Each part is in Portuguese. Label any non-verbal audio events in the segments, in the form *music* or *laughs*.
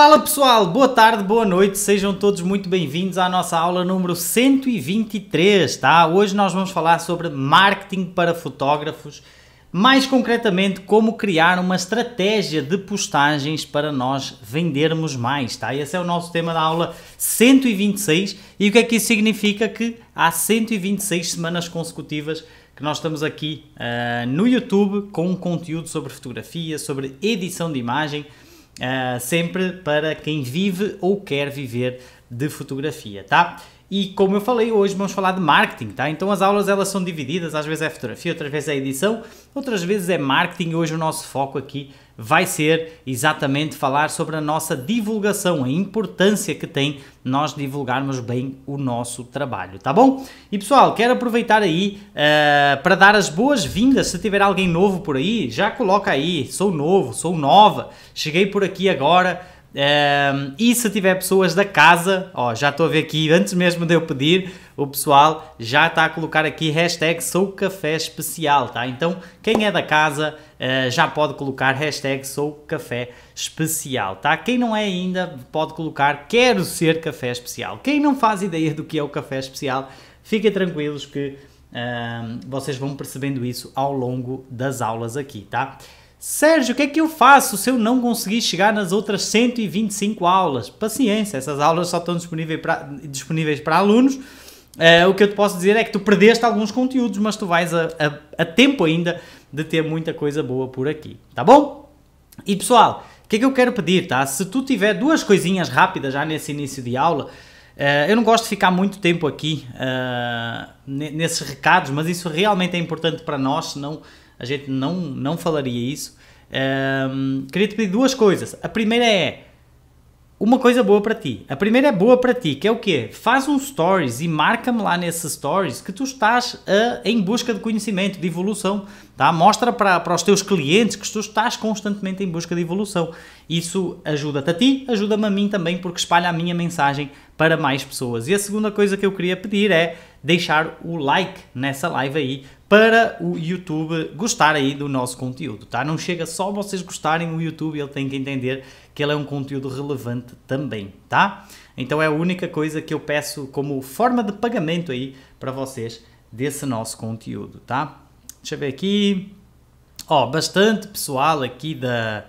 Fala pessoal, boa tarde, boa noite, sejam todos muito bem-vindos à nossa aula número 123, tá? Hoje nós vamos falar sobre marketing para fotógrafos, mais concretamente como criar uma estratégia de postagens para nós vendermos mais, tá? Esse é o nosso tema da aula 126 e o que é que isso significa? Que há 126 semanas consecutivas que nós estamos aqui uh, no YouTube com um conteúdo sobre fotografia, sobre edição de imagem, uh, sempre para quem vive ou quer viver de fotografia, tá? E como eu falei, hoje vamos falar de marketing, tá? Então as aulas elas são divididas, às vezes é fotografia, outras vezes é edição, outras vezes é marketing. Hoje o nosso foco aqui vai ser exatamente falar sobre a nossa divulgação, a importância que tem nós divulgarmos bem o nosso trabalho, tá bom? E pessoal, quero aproveitar aí uh, para dar as boas-vindas. Se tiver alguém novo por aí, já coloca aí. Sou novo, sou nova, cheguei por aqui agora e se tiver pessoas da casa, ó, já estou a ver aqui, antes mesmo de eu pedir, o pessoal já está a colocar aqui hashtag sou café especial, tá? Então, quem é da casa uh, já pode colocar hashtag sou café especial, tá? Quem não é ainda pode colocar quero ser café especial. Quem não faz ideia do que é o café especial, fiquem tranquilos que uh, vocês vão percebendo isso ao longo das aulas aqui, tá? Sérgio, o que é que eu faço se eu não conseguir chegar nas outras 125 aulas? Paciência, essas aulas só estão disponíveis para, disponíveis para alunos. Uh, o que eu te posso dizer é que tu perdeste alguns conteúdos, mas tu vais a, a, a tempo ainda de ter muita coisa boa por aqui, tá bom? E pessoal, o que é que eu quero pedir, tá? Se tu tiver duas coisinhas rápidas já nesse início de aula, eh, eu não gosto de ficar muito tempo aqui uh, nesses recados, mas isso realmente é importante para nós, senão a gente não, não falaria isso. Um, ehm, queria te pedir duas coisas. A primeira é uma coisa boa para ti. A primeira é boa para ti, que é o quê? Faz um stories e marca-me lá nesses stories que tu estás a, eh, em busca de conhecimento, de evolução. Tá? Mostra para, para os teus clientes que tu estás constantemente em busca de evolução. Isso ajuda-te a ti, ajuda-me a mim também, porque espalha a minha mensagem para mais pessoas. E a segunda coisa que eu queria pedir é deixar o like nessa live aí, para o YouTube gostar aí do nosso conteúdo, tá? Não chega só vocês gostarem, o YouTube ele tem que entender que ele é um conteúdo relevante também, tá? Então é a única coisa que eu peço como forma de pagamento aí para vocês desse nosso conteúdo, tá? Deixa eu ver aqui. Ó, bastante pessoal aqui da...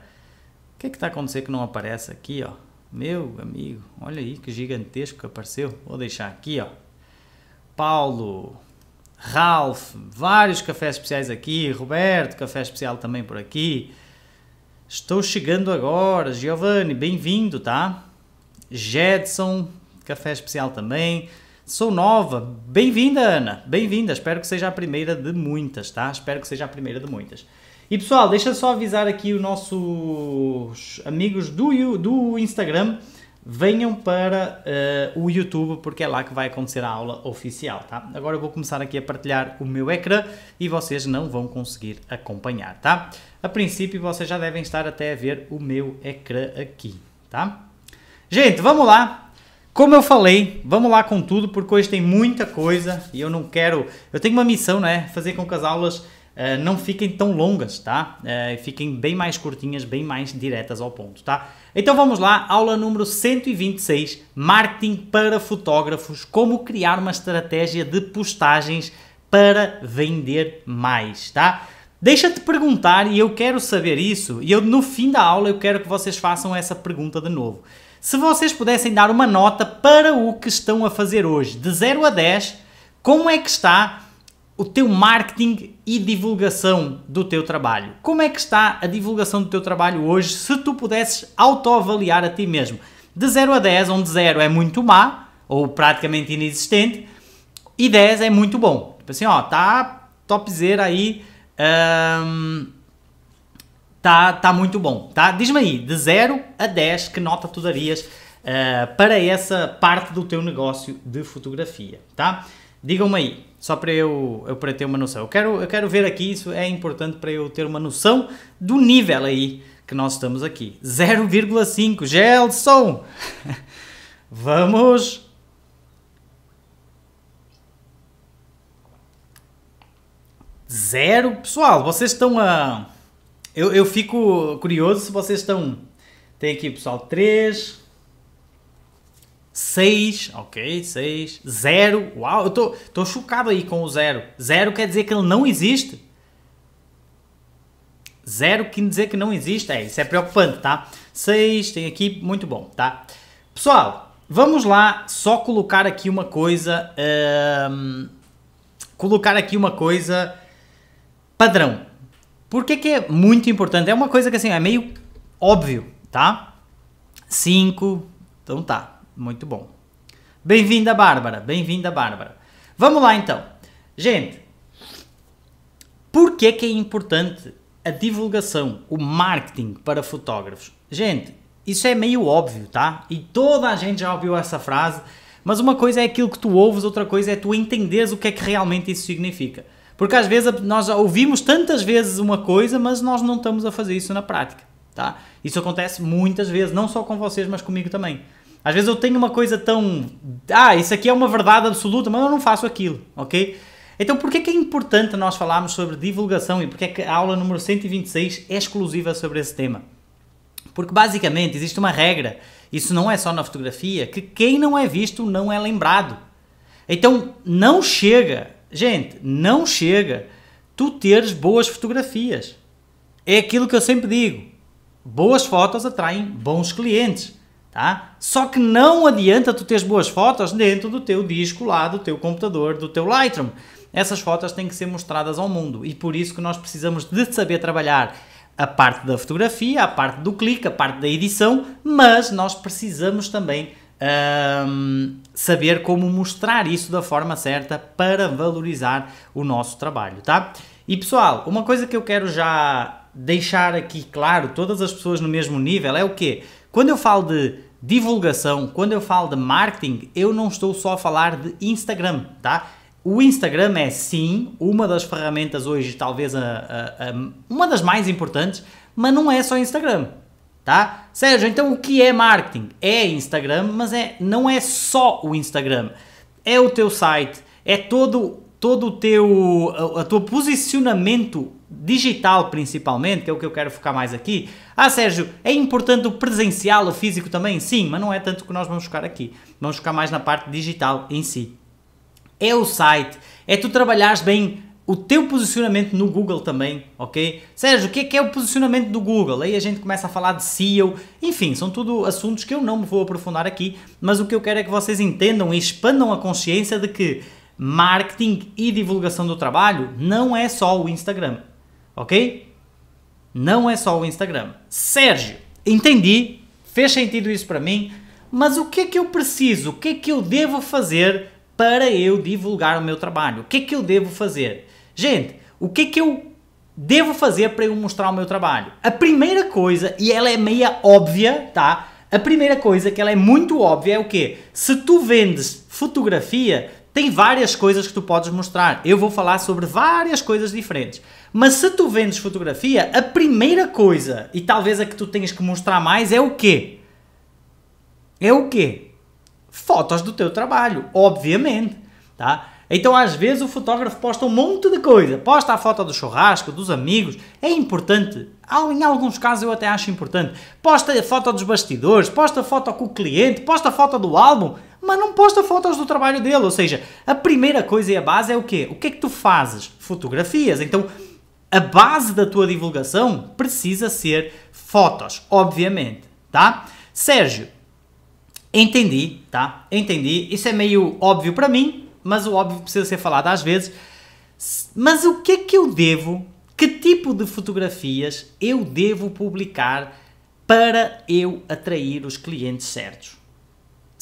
O que é que está a acontecer que não aparece aqui, ó? Meu amigo, olha aí que gigantesco que apareceu. Vou deixar aqui, ó. Paulo, Ralph, vários cafés especiais aqui, Roberto, café especial também por aqui. Estou chegando agora, Giovanni, bem-vindo, tá? Jedson, café especial também. Sou nova, bem-vinda, Ana, bem-vinda. Espero que seja a primeira de muitas, tá? Espero que seja a primeira de muitas. E pessoal, deixa só avisar aqui os nossos amigos do, do Instagram venham para uh, o YouTube porque é lá que vai acontecer a aula oficial, tá? Agora eu vou começar aqui a partilhar o meu ecrã e vocês não vão conseguir acompanhar, tá? A princípio vocês já devem estar até a ver o meu ecrã aqui, tá? Gente, vamos lá! Como eu falei, vamos lá com tudo porque hoje tem muita coisa e eu não quero... Eu tenho uma missão, né? Fazer com que as aulas é, não fiquem tão longas, tá? Uh, fiquem bem mais curtinhas, bem mais diretas ao ponto, tá? Então vamos lá, aula número 126, marketing para fotógrafos, como criar uma estratégia de postagens para vender mais, tá? Deixa-te perguntar e eu quero saber isso, e eu no fim da aula eu quero que vocês façam essa pergunta de novo. Se vocês pudessem dar uma nota para o que estão a fazer hoje, de 0 a 10, como é que está o teu marketing e divulgação do teu trabalho. Como é que está a divulgação do teu trabalho hoje se tu pudesses autoavaliar a ti mesmo? De 0 a 10, onde 0 é muito má ou praticamente inexistente e 10 é muito bom. Tipo assim, ó, tá topzera aí, hum, tá, tá muito bom, tá? Diz-me aí, de 0 a 10, que nota tu darias uh, para essa parte do teu negócio de fotografia, tá? Digam-me aí. Só para eu, eu para ter uma noção. Eu quero, eu quero ver aqui, isso é importante para eu ter uma noção do nível aí que nós estamos aqui. 0,5. Gelson! *laughs* Vamos! Zero. Pessoal, vocês estão a. Eu, eu fico curioso se vocês estão. Tem aqui, pessoal, 3, 6, ok, 6, 0, uau, eu tô, chocado aí com o 0. 0 quer dizer que ele não existe? 0 quer dizer que não existe? É, isso é preocupante, tá? 6, tem aqui, muito bom, tá? Pessoal, vamos lá só colocar aqui uma coisa, hum, colocar aqui uma coisa padrão. Por que é muito importante? É uma coisa que assim, é meio óbvio, tá? 5, então tá, muito bom. Bem-vinda, Bárbara. Bem-vinda, Bárbara. Vamos lá então. Gente, por que é que é importante a divulgação, o marketing para fotógrafos? Gente, isso é meio óbvio, tá? E toda a gente já ouviu essa frase, mas uma coisa é aquilo que tu ouves, outra coisa é tu entenderes o que é que realmente isso significa. Porque às vezes nós ouvimos tantas vezes uma coisa, mas nós não estamos a fazer isso na prática, tá? Isso acontece muitas vezes, não só com vocês, mas comigo também. Às vezes eu tenho uma coisa tão. Ah, isso aqui é uma verdade absoluta, mas eu não faço aquilo, ok? Então, por que é importante nós falarmos sobre divulgação e por que é a aula número 126 é exclusiva sobre esse tema? Porque basicamente existe uma regra, isso não é só na fotografia, que quem não é visto não é lembrado. Então, não chega, gente, não chega tu teres boas fotografias. É aquilo que eu sempre digo. Boas fotos atraem bons clientes tá? Só que não adianta tu teres boas fotos dentro do teu disco lá, do teu computador, do teu Lightroom. Essas fotos têm que ser mostradas ao mundo e por isso que nós precisamos de saber trabalhar a parte da fotografia, a parte do clique, a parte da edição, mas nós precisamos também um, saber como mostrar isso da forma certa para valorizar o nosso trabalho, tá? E pessoal, uma coisa que eu quero já deixar aqui claro, todas as pessoas no mesmo nível, é o quê? Quando eu falo de divulgação, quando eu falo de marketing, eu não estou só a falar de Instagram, tá? O Instagram é sim uma das ferramentas hoje, talvez a, a, a, uma das mais importantes, mas não é só Instagram, tá? Sérgio, então o que é marketing? É Instagram, mas é, não é só o Instagram. É o teu site, é todo todo o teu a, a teu posicionamento digital principalmente, que é o que eu quero focar mais aqui. Ah, Sérgio, é importante o presencial, o físico também? Sim, mas não é tanto que nós vamos focar aqui. Vamos focar mais na parte digital em si. É o site, é tu trabalhares bem o teu posicionamento no Google também, ok? Sérgio, o que é, que é o posicionamento do Google? Aí a gente começa a falar de SEO, enfim, são tudo assuntos que eu não me vou aprofundar aqui, mas o que eu quero é que vocês entendam e expandam a consciência de que marketing e divulgação do trabalho não é só o Instagram, ok? Não é só o Instagram. Sérgio, entendi, fez sentido isso para mim, mas o que é que eu preciso? O que é que eu devo fazer para eu divulgar o meu trabalho? O que é que eu devo fazer? Gente, o que é que eu devo fazer para eu mostrar o meu trabalho? A primeira coisa, e ela é meia óbvia, tá? A primeira coisa que ela é muito óbvia é o quê? Se tu vendes fotografia, tem várias coisas que tu podes mostrar. Eu vou falar sobre várias coisas diferentes. Mas se tu vendes fotografia, a primeira coisa, e talvez a que tu tenhas que mostrar mais, é o quê? É o quê? Fotos do teu trabalho, obviamente, tá? Então, às vezes, o fotógrafo posta um monte de coisa. Posta a foto do churrasco, dos amigos. É importante. Em alguns casos, eu até acho importante. Posta a foto dos bastidores, posta a foto com o cliente, posta a foto do álbum mas não posta fotos do trabalho dele. Ou seja, a primeira coisa e a base é o quê? O que é que tu fazes? Fotografias. Então, a base da tua divulgação precisa ser fotos, obviamente, tá? Sérgio, entendi, tá? Entendi. Isso é meio óbvio para mim, mas o óbvio precisa ser falado às vezes. Mas o que é que eu devo? Que tipo de fotografias eu devo publicar para eu atrair os clientes certos?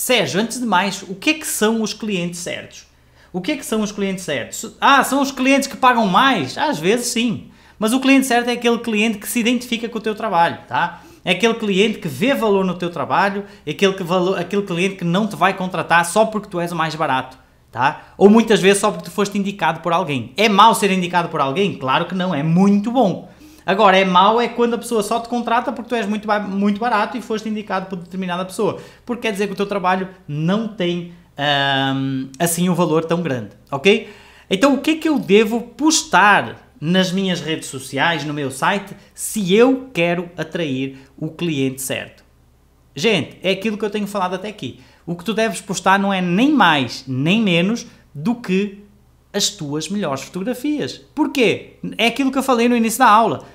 Sérgio, antes de mais, o que é que são os clientes certos? O que é que são os clientes certos? Ah, são os clientes que pagam mais? Às vezes sim. Mas o cliente certo é aquele cliente que se identifica com o teu trabalho, tá? É aquele cliente que vê valor no teu trabalho, é aquele, que valor, aquele cliente que não te vai contratar só porque tu és o mais barato, tá? Ou muitas vezes só porque tu foste indicado por alguém. É mau ser indicado por alguém? Claro que não, é muito bom. Agora, é mau é quando a pessoa só te contrata porque tu és muito, muito barato e foste indicado por determinada pessoa. Porque quer dizer que o teu trabalho não tem um, assim um valor tão grande, ok? Então, o que é que eu devo postar nas minhas redes sociais, no meu site, se eu quero atrair o cliente certo? Gente, é aquilo que eu tenho falado até aqui. O que tu deves postar não é nem mais nem menos do que as tuas melhores fotografias. Porquê? É aquilo que eu falei no início da aula.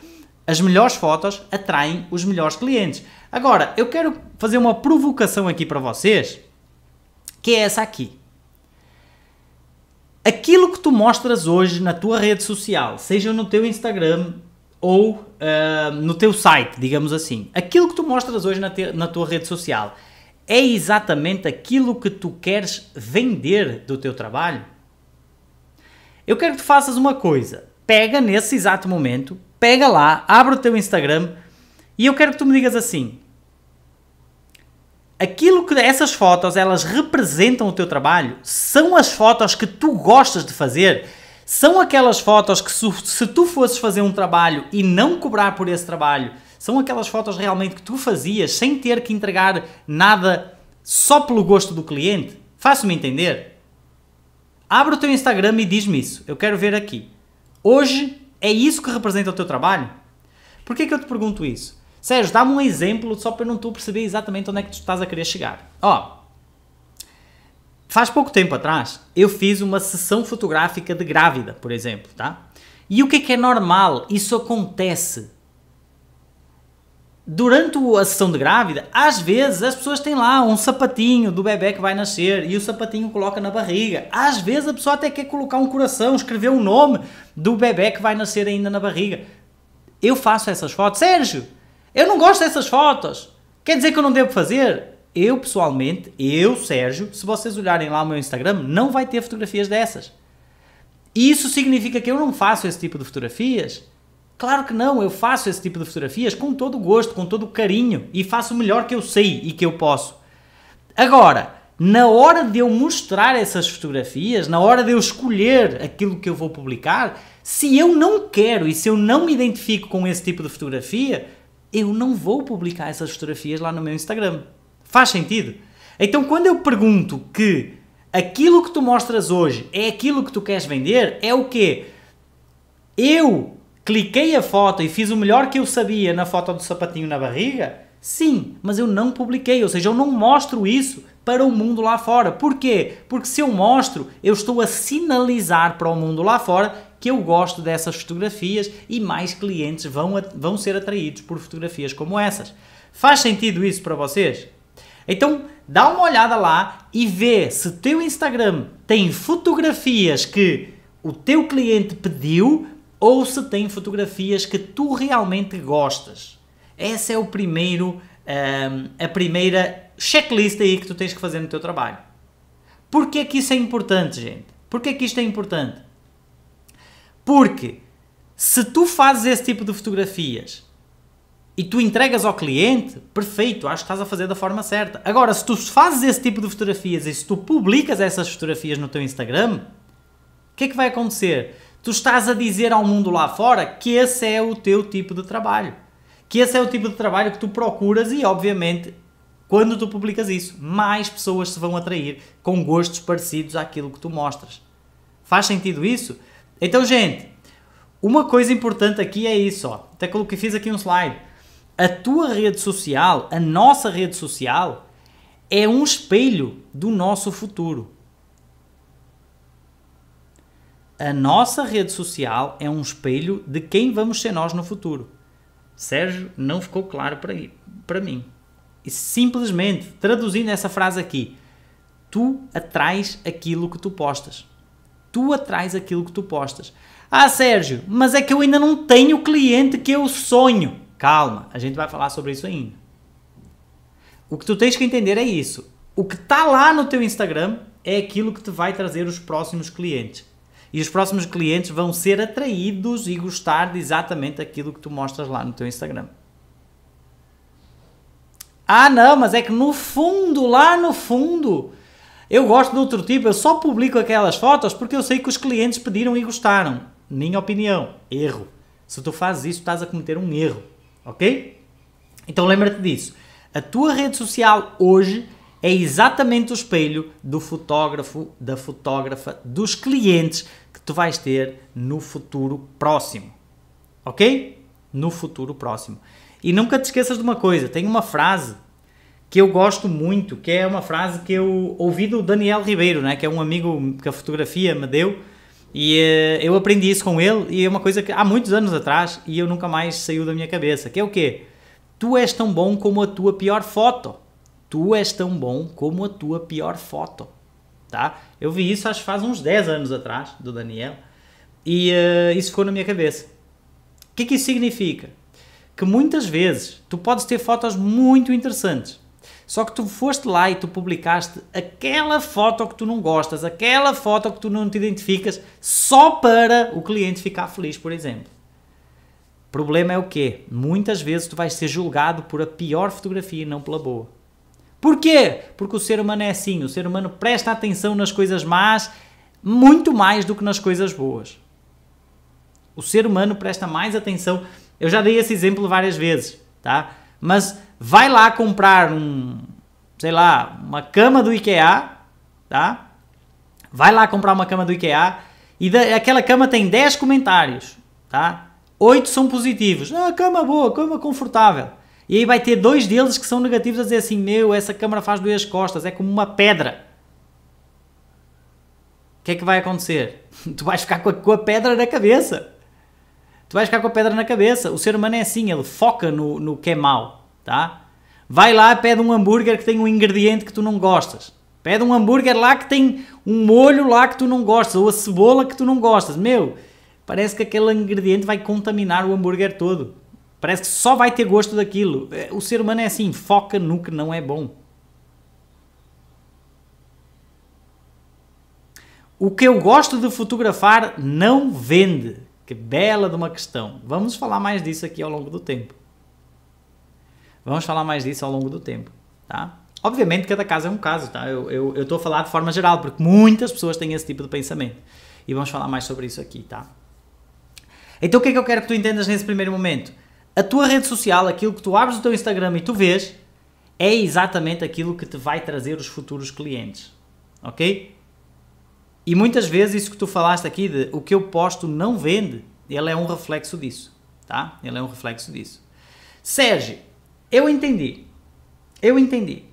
As melhores fotos atraem os melhores clientes. Agora, eu quero fazer uma provocação aqui para vocês, que é essa aqui. Aquilo que tu mostras hoje na tua rede social, seja no teu Instagram ou uh, no teu site, digamos assim, aquilo que tu mostras hoje na, te, na tua rede social é exatamente aquilo que tu queres vender do teu trabalho? Eu quero que tu faças uma coisa. Pega nesse exato momento, pega lá, abre o teu Instagram e eu quero que tu me digas assim: aquilo que essas fotos elas representam o teu trabalho são as fotos que tu gostas de fazer são aquelas fotos que se, se, tu fosses fazer um trabalho e não cobrar por esse trabalho são aquelas fotos realmente que tu fazias sem ter que entregar nada só pelo gosto do cliente faço-me entender abre o teu Instagram e diz-me isso eu quero ver aqui hoje é isso que representa o teu trabalho? Por que, é que eu te pergunto isso? Sérgio, dá-me um exemplo só para eu não tu perceber exatamente onde é que tu estás a querer chegar. Ó, oh, faz pouco tempo atrás eu fiz uma sessão fotográfica de grávida, por exemplo, tá? E o que é que é normal? Isso acontece durante a sessão de grávida, às vezes as pessoas têm lá um sapatinho do bebê que vai nascer e o sapatinho coloca na barriga. Às vezes a pessoa até quer colocar um coração, escrever o um nome do bebê que vai nascer ainda na barriga. Eu faço essas fotos. Sérgio, eu não gosto dessas fotos. Quer dizer que eu não devo fazer? Eu pessoalmente, eu, Sérgio, se vocês olharem lá o meu Instagram, não vai ter fotografias dessas. Isso significa que eu não faço esse tipo de fotografias Claro que não, eu faço esse tipo de fotografias com todo o gosto, com todo o carinho e faço o melhor que eu sei e que eu posso. Agora, na hora de eu mostrar essas fotografias, na hora de eu escolher aquilo que eu vou publicar, se eu não quero e se eu não me identifico com esse tipo de fotografia, eu não vou publicar essas fotografias lá no meu Instagram. Faz sentido? Então, quando eu pergunto que aquilo que tu mostras hoje é aquilo que tu queres vender, é o quê? Eu Cliquei a foto e fiz o melhor que eu sabia na foto do sapatinho na barriga? Sim, mas eu não publiquei, ou seja, eu não mostro isso para o mundo lá fora. Porquê? Porque se eu mostro, eu estou a sinalizar para o mundo lá fora que eu gosto dessas fotografias e mais clientes vão, vão ser atraídos por fotografias como essas. Faz sentido isso para vocês? Então, dá uma olhada lá e vê se teu Instagram tem fotografias que o teu cliente pediu ou se tem fotografias que tu realmente gostas. Essa é o primeiro, um, ehm, a primeira checklist aí que tu tens que fazer no teu trabalho. Porquê é que isso é importante, gente? Porquê é que isto é importante? Porque se tu fazes esse tipo de fotografias e tu entregas ao cliente, perfeito, acho que estás a fazer da forma certa. Agora, se tu fazes esse tipo de fotografias e se tu publicas essas fotografias no teu Instagram, o que é que vai acontecer? Tu estás a dizer ao mundo lá fora que esse é o teu tipo de trabalho. Que esse é o tipo de trabalho que tu procuras e, obviamente, quando tu publicas isso, mais pessoas se vão atrair com gostos parecidos àquilo que tu mostras. Faz sentido isso? Então, gente, uma coisa importante aqui é isso, ó. Até coloquei, fiz aqui um slide. A tua rede social, a nossa rede social, é um espelho do nosso futuro a nossa rede social é um espelho de quem vamos ser nós no futuro. Sérgio, não ficou claro para mim. E simplesmente, traduzindo essa frase aqui, tu atrais aquilo que tu postas. Tu atrais aquilo que tu postas. Ah, Sérgio, mas é que eu ainda não tenho o cliente que eu sonho. Calma, a gente vai falar sobre isso ainda. O que tu tens que entender é isso. O que está lá no teu Instagram é aquilo que te vai trazer os próximos clientes e os próximos clientes vão ser atraídos e gostar de exatamente aquilo que tu mostras lá no teu Instagram. Ah, não, mas é que no fundo, lá no fundo, eu gosto de outro tipo, eu só publico aquelas fotos porque eu sei que os clientes pediram e gostaram. Minha opinião, erro. Se tu fazes isso, estás a cometer um erro, ok? Então lembra-te disso. A tua rede social hoje é exatamente o espelho do fotógrafo, da fotógrafa, dos clientes que tu vais ter no futuro próximo. Ok? No futuro próximo. E nunca te esqueças de uma coisa: tem uma frase que eu gosto muito, que é uma frase que eu ouvi do Daniel Ribeiro, né? que é um amigo que a fotografia me deu. E eh, eu aprendi isso com ele e é uma coisa que há muitos anos atrás e eu nunca mais saiu da minha cabeça, que é o quê? Tu és tão bom como a tua pior foto. Tu és tão bom como a tua pior foto. Tá? Eu vi isso acho que faz uns 10 anos atrás, do Daniel, e uh, isso ficou na minha cabeça. O que que isso significa? Que muitas vezes tu podes ter fotos muito interessantes, só que tu foste lá e tu publicaste aquela foto que tu não gostas, aquela foto que tu não te identificas, só para o cliente ficar feliz, por exemplo. O problema é o quê? Muitas vezes tu vais ser julgado por a pior fotografia e não pela boa. Por quê? Porque o ser humano é assim, o ser humano presta atenção nas coisas más muito mais do que nas coisas boas. O ser humano presta mais atenção. Eu já dei esse exemplo várias vezes, tá? Mas vai lá comprar um, sei lá, uma cama do IKEA, tá? Vai lá comprar uma cama do IKEA e da, aquela cama tem 10 comentários, tá? 8 são positivos. Ah, cama boa, cama confortável. E aí vai ter dois deles que são negativos a dizer assim: meu, essa câmara faz doer as costas, é como uma pedra. O que é que vai acontecer? *laughs* Tu vais ficar com a, com a, pedra na cabeça. Tu vais ficar com a pedra na cabeça. O ser humano é assim, ele foca no, no que é mau, tá? Vai lá, pede um hambúrguer que tem um ingrediente que tu não gostas. Pede um hambúrguer lá que tem um molho lá que tu não gostas, ou a cebola que tu não gostas. Meu, parece que aquele ingrediente vai contaminar o hambúrguer todo. Parece que só vai ter gosto daquilo. É, o ser humano é assim, foca no que não é bom. O que eu gosto de fotografar não vende. Que bela de uma questão. Vamos falar mais disso aqui ao longo do tempo. Vamos falar mais disso ao longo do tempo, tá? Obviamente cada caso é um caso, tá? Eu estou a falar de forma geral, porque muitas pessoas têm esse tipo de pensamento. E vamos falar mais sobre isso aqui, tá? Então o que é que eu quero que tu entendas nesse primeiro momento? a tua rede social, aquilo que tu abres o teu Instagram e tu vês, é exatamente aquilo que te vai trazer os futuros clientes. Ok? E muitas vezes isso que tu falaste aqui de o que eu posto não vende, ele é um reflexo disso. Tá? Ele é um reflexo disso. Sérgio, eu entendi. Eu entendi.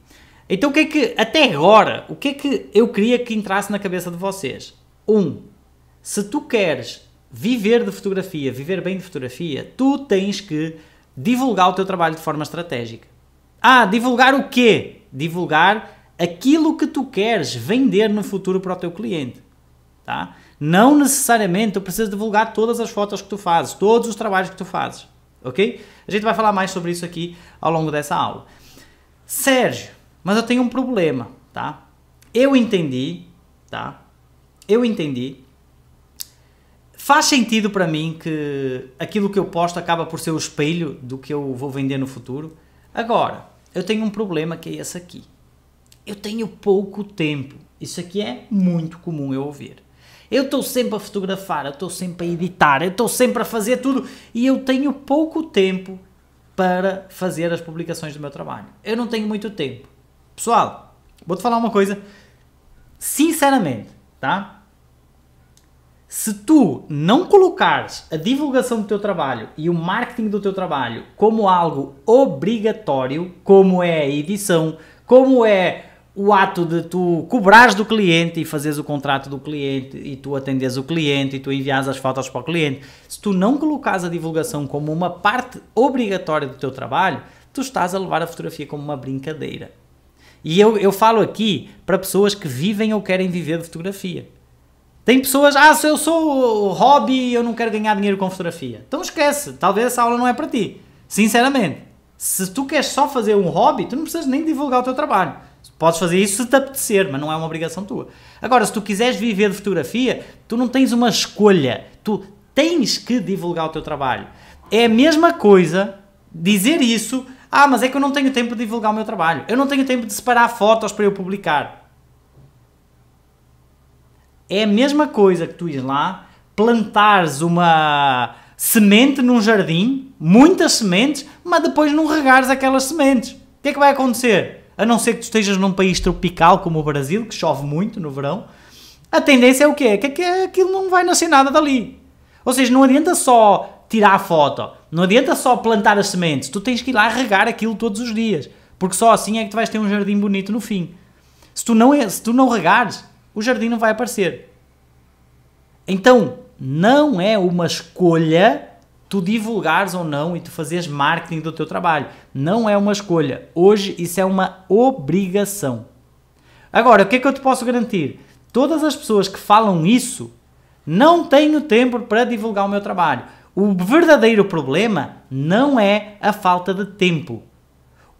Então o que é que, até agora, o que é que eu queria que entrasse na cabeça de vocês? Um, se tu queres viver de fotografia, viver bem de fotografia, tu tens que divulgar o teu trabalho de forma estratégica. Ah, divulgar o quê? Divulgar aquilo que tu queres vender no futuro para o teu cliente. Tá? Não necessariamente tu precisas divulgar todas as fotos que tu fazes, todos os trabalhos que tu fazes. Ok? A gente vai falar mais sobre isso aqui ao longo dessa aula. Sérgio, mas eu tenho um problema, tá? Eu entendi, tá? Eu entendi faz sentido para mim que aquilo que eu posto acaba por ser o espelho do que eu vou vender no futuro. Agora, eu tenho um problema que é esse aqui. Eu tenho pouco tempo. Isso aqui é muito comum eu ouvir. Eu estou sempre a fotografar, eu estou sempre a editar, eu estou sempre a fazer tudo e eu tenho pouco tempo para fazer as publicações do meu trabalho. Eu não tenho muito tempo. Pessoal, vou-te falar uma coisa sinceramente, tá? Se tu não colocares a divulgação do teu trabalho e o marketing do teu trabalho como algo obrigatório, como é a edição, como é o ato de tu cobrares do cliente e fazeres o contrato do cliente e tu atendes o cliente e tu envias as fotos para o cliente, se tu não colocares a divulgação como uma parte obrigatória do teu trabalho, tu estás a levar a fotografia como uma brincadeira. E eu, eu falo aqui para pessoas que vivem ou querem viver de fotografia. Tem pessoas, ah, se eu sou hobby, eu não quero ganhar dinheiro com fotografia. Então esquece, talvez essa aula não é para ti. Sinceramente, se tu queres só fazer um hobby, tu não precisas nem divulgar o teu trabalho. Podes fazer isso se te apetecer, mas não é uma obrigação tua. Agora, se tu quiseres viver de fotografia, tu não tens uma escolha. Tu tens que divulgar o teu trabalho. É a mesma coisa dizer isso, ah, mas é que eu não tenho tempo de divulgar o meu trabalho. Eu não tenho tempo de separar fotos para eu publicar. É a mesma coisa que tu ires lá, plantares uma semente num jardim, muitas sementes, mas depois não regares aquelas sementes. O que é que vai acontecer? A não ser que tu estejas num país tropical como o Brasil, que chove muito no verão, a tendência é o quê? É que aquilo não vai nascer nada dali. Ou seja, não adianta só tirar a foto, não adianta só plantar as sementes, tu tens que ir lá regar aquilo todos os dias, porque só assim é que tu vais ter um jardim bonito no fim. Se tu não, é, se tu não regares, o jardim não vai aparecer. Então, não é uma escolha tu divulgares ou não e tu fazeres marketing do teu trabalho. Não é uma escolha. Hoje isso é uma obrigação. Agora, o que é que eu te posso garantir? Todas as pessoas que falam isso, não o tempo para divulgar o meu trabalho. O verdadeiro problema não é a falta de tempo.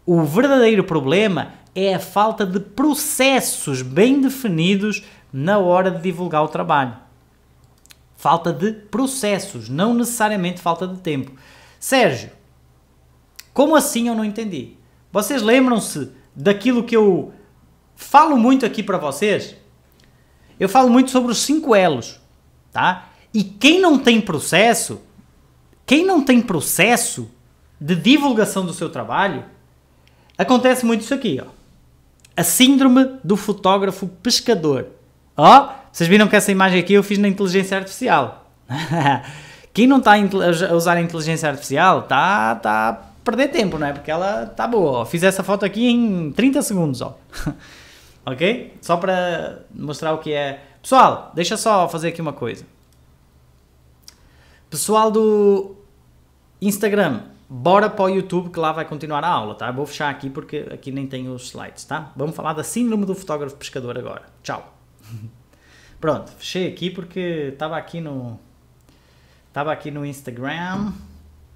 O verdadeiro problema é a falta de processos bem definidos na hora de divulgar o trabalho. Falta de processos, não necessariamente falta de tempo. Sérgio, como assim eu não entendi? Vocês lembram-se daquilo que eu falo muito aqui para vocês? Eu falo muito sobre os cinco elos, tá? E quem não tem processo, quem não tem processo de divulgação do seu trabalho, acontece muito isso aqui, ó. A síndrome do fotógrafo pescador. Ó, oh, vocês viram que essa imagem aqui eu fiz na inteligência artificial. *laughs* Quem não está a usar a inteligência artificial está tá a perder tempo, não é? Porque ela está boa. Fiz essa foto aqui em 30 segundos, ó. *laughs* ok? Só para mostrar o que é. Pessoal, deixa só fazer aqui uma coisa. Pessoal do Instagram, bora para o YouTube que lá vai continuar a aula, tá? vou fechar aqui porque aqui nem tem os slides, tá? Vamos falar da síndrome do fotógrafo pescador agora. Tchau. *laughs* Pronto, fechei aqui porque estava aqui no estava aqui no Instagram,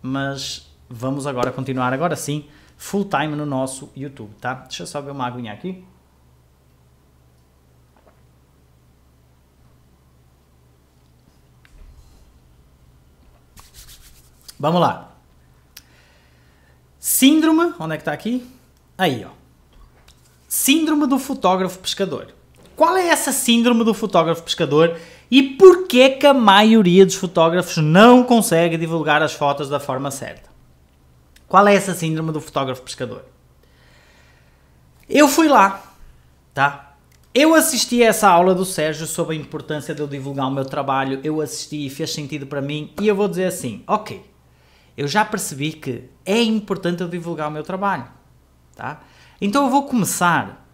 mas vamos agora continuar agora sim full time no nosso YouTube, tá? Deixa eu só ver uma aguinha aqui. Vamos lá. Síndrome, onde é que está aqui? Aí, ó. Síndrome do fotógrafo pescador. Qual é essa síndrome do fotógrafo pescador e por que que a maioria dos fotógrafos não consegue divulgar as fotos da forma certa? Qual é essa síndrome do fotógrafo pescador? Eu fui lá, tá? Eu assisti a essa aula do Sérgio sobre a importância de eu divulgar o meu trabalho, eu assisti e fez sentido para mim e eu vou dizer assim, ok, eu já percebi que é importante eu divulgar o meu trabalho. Tá? Então eu vou começar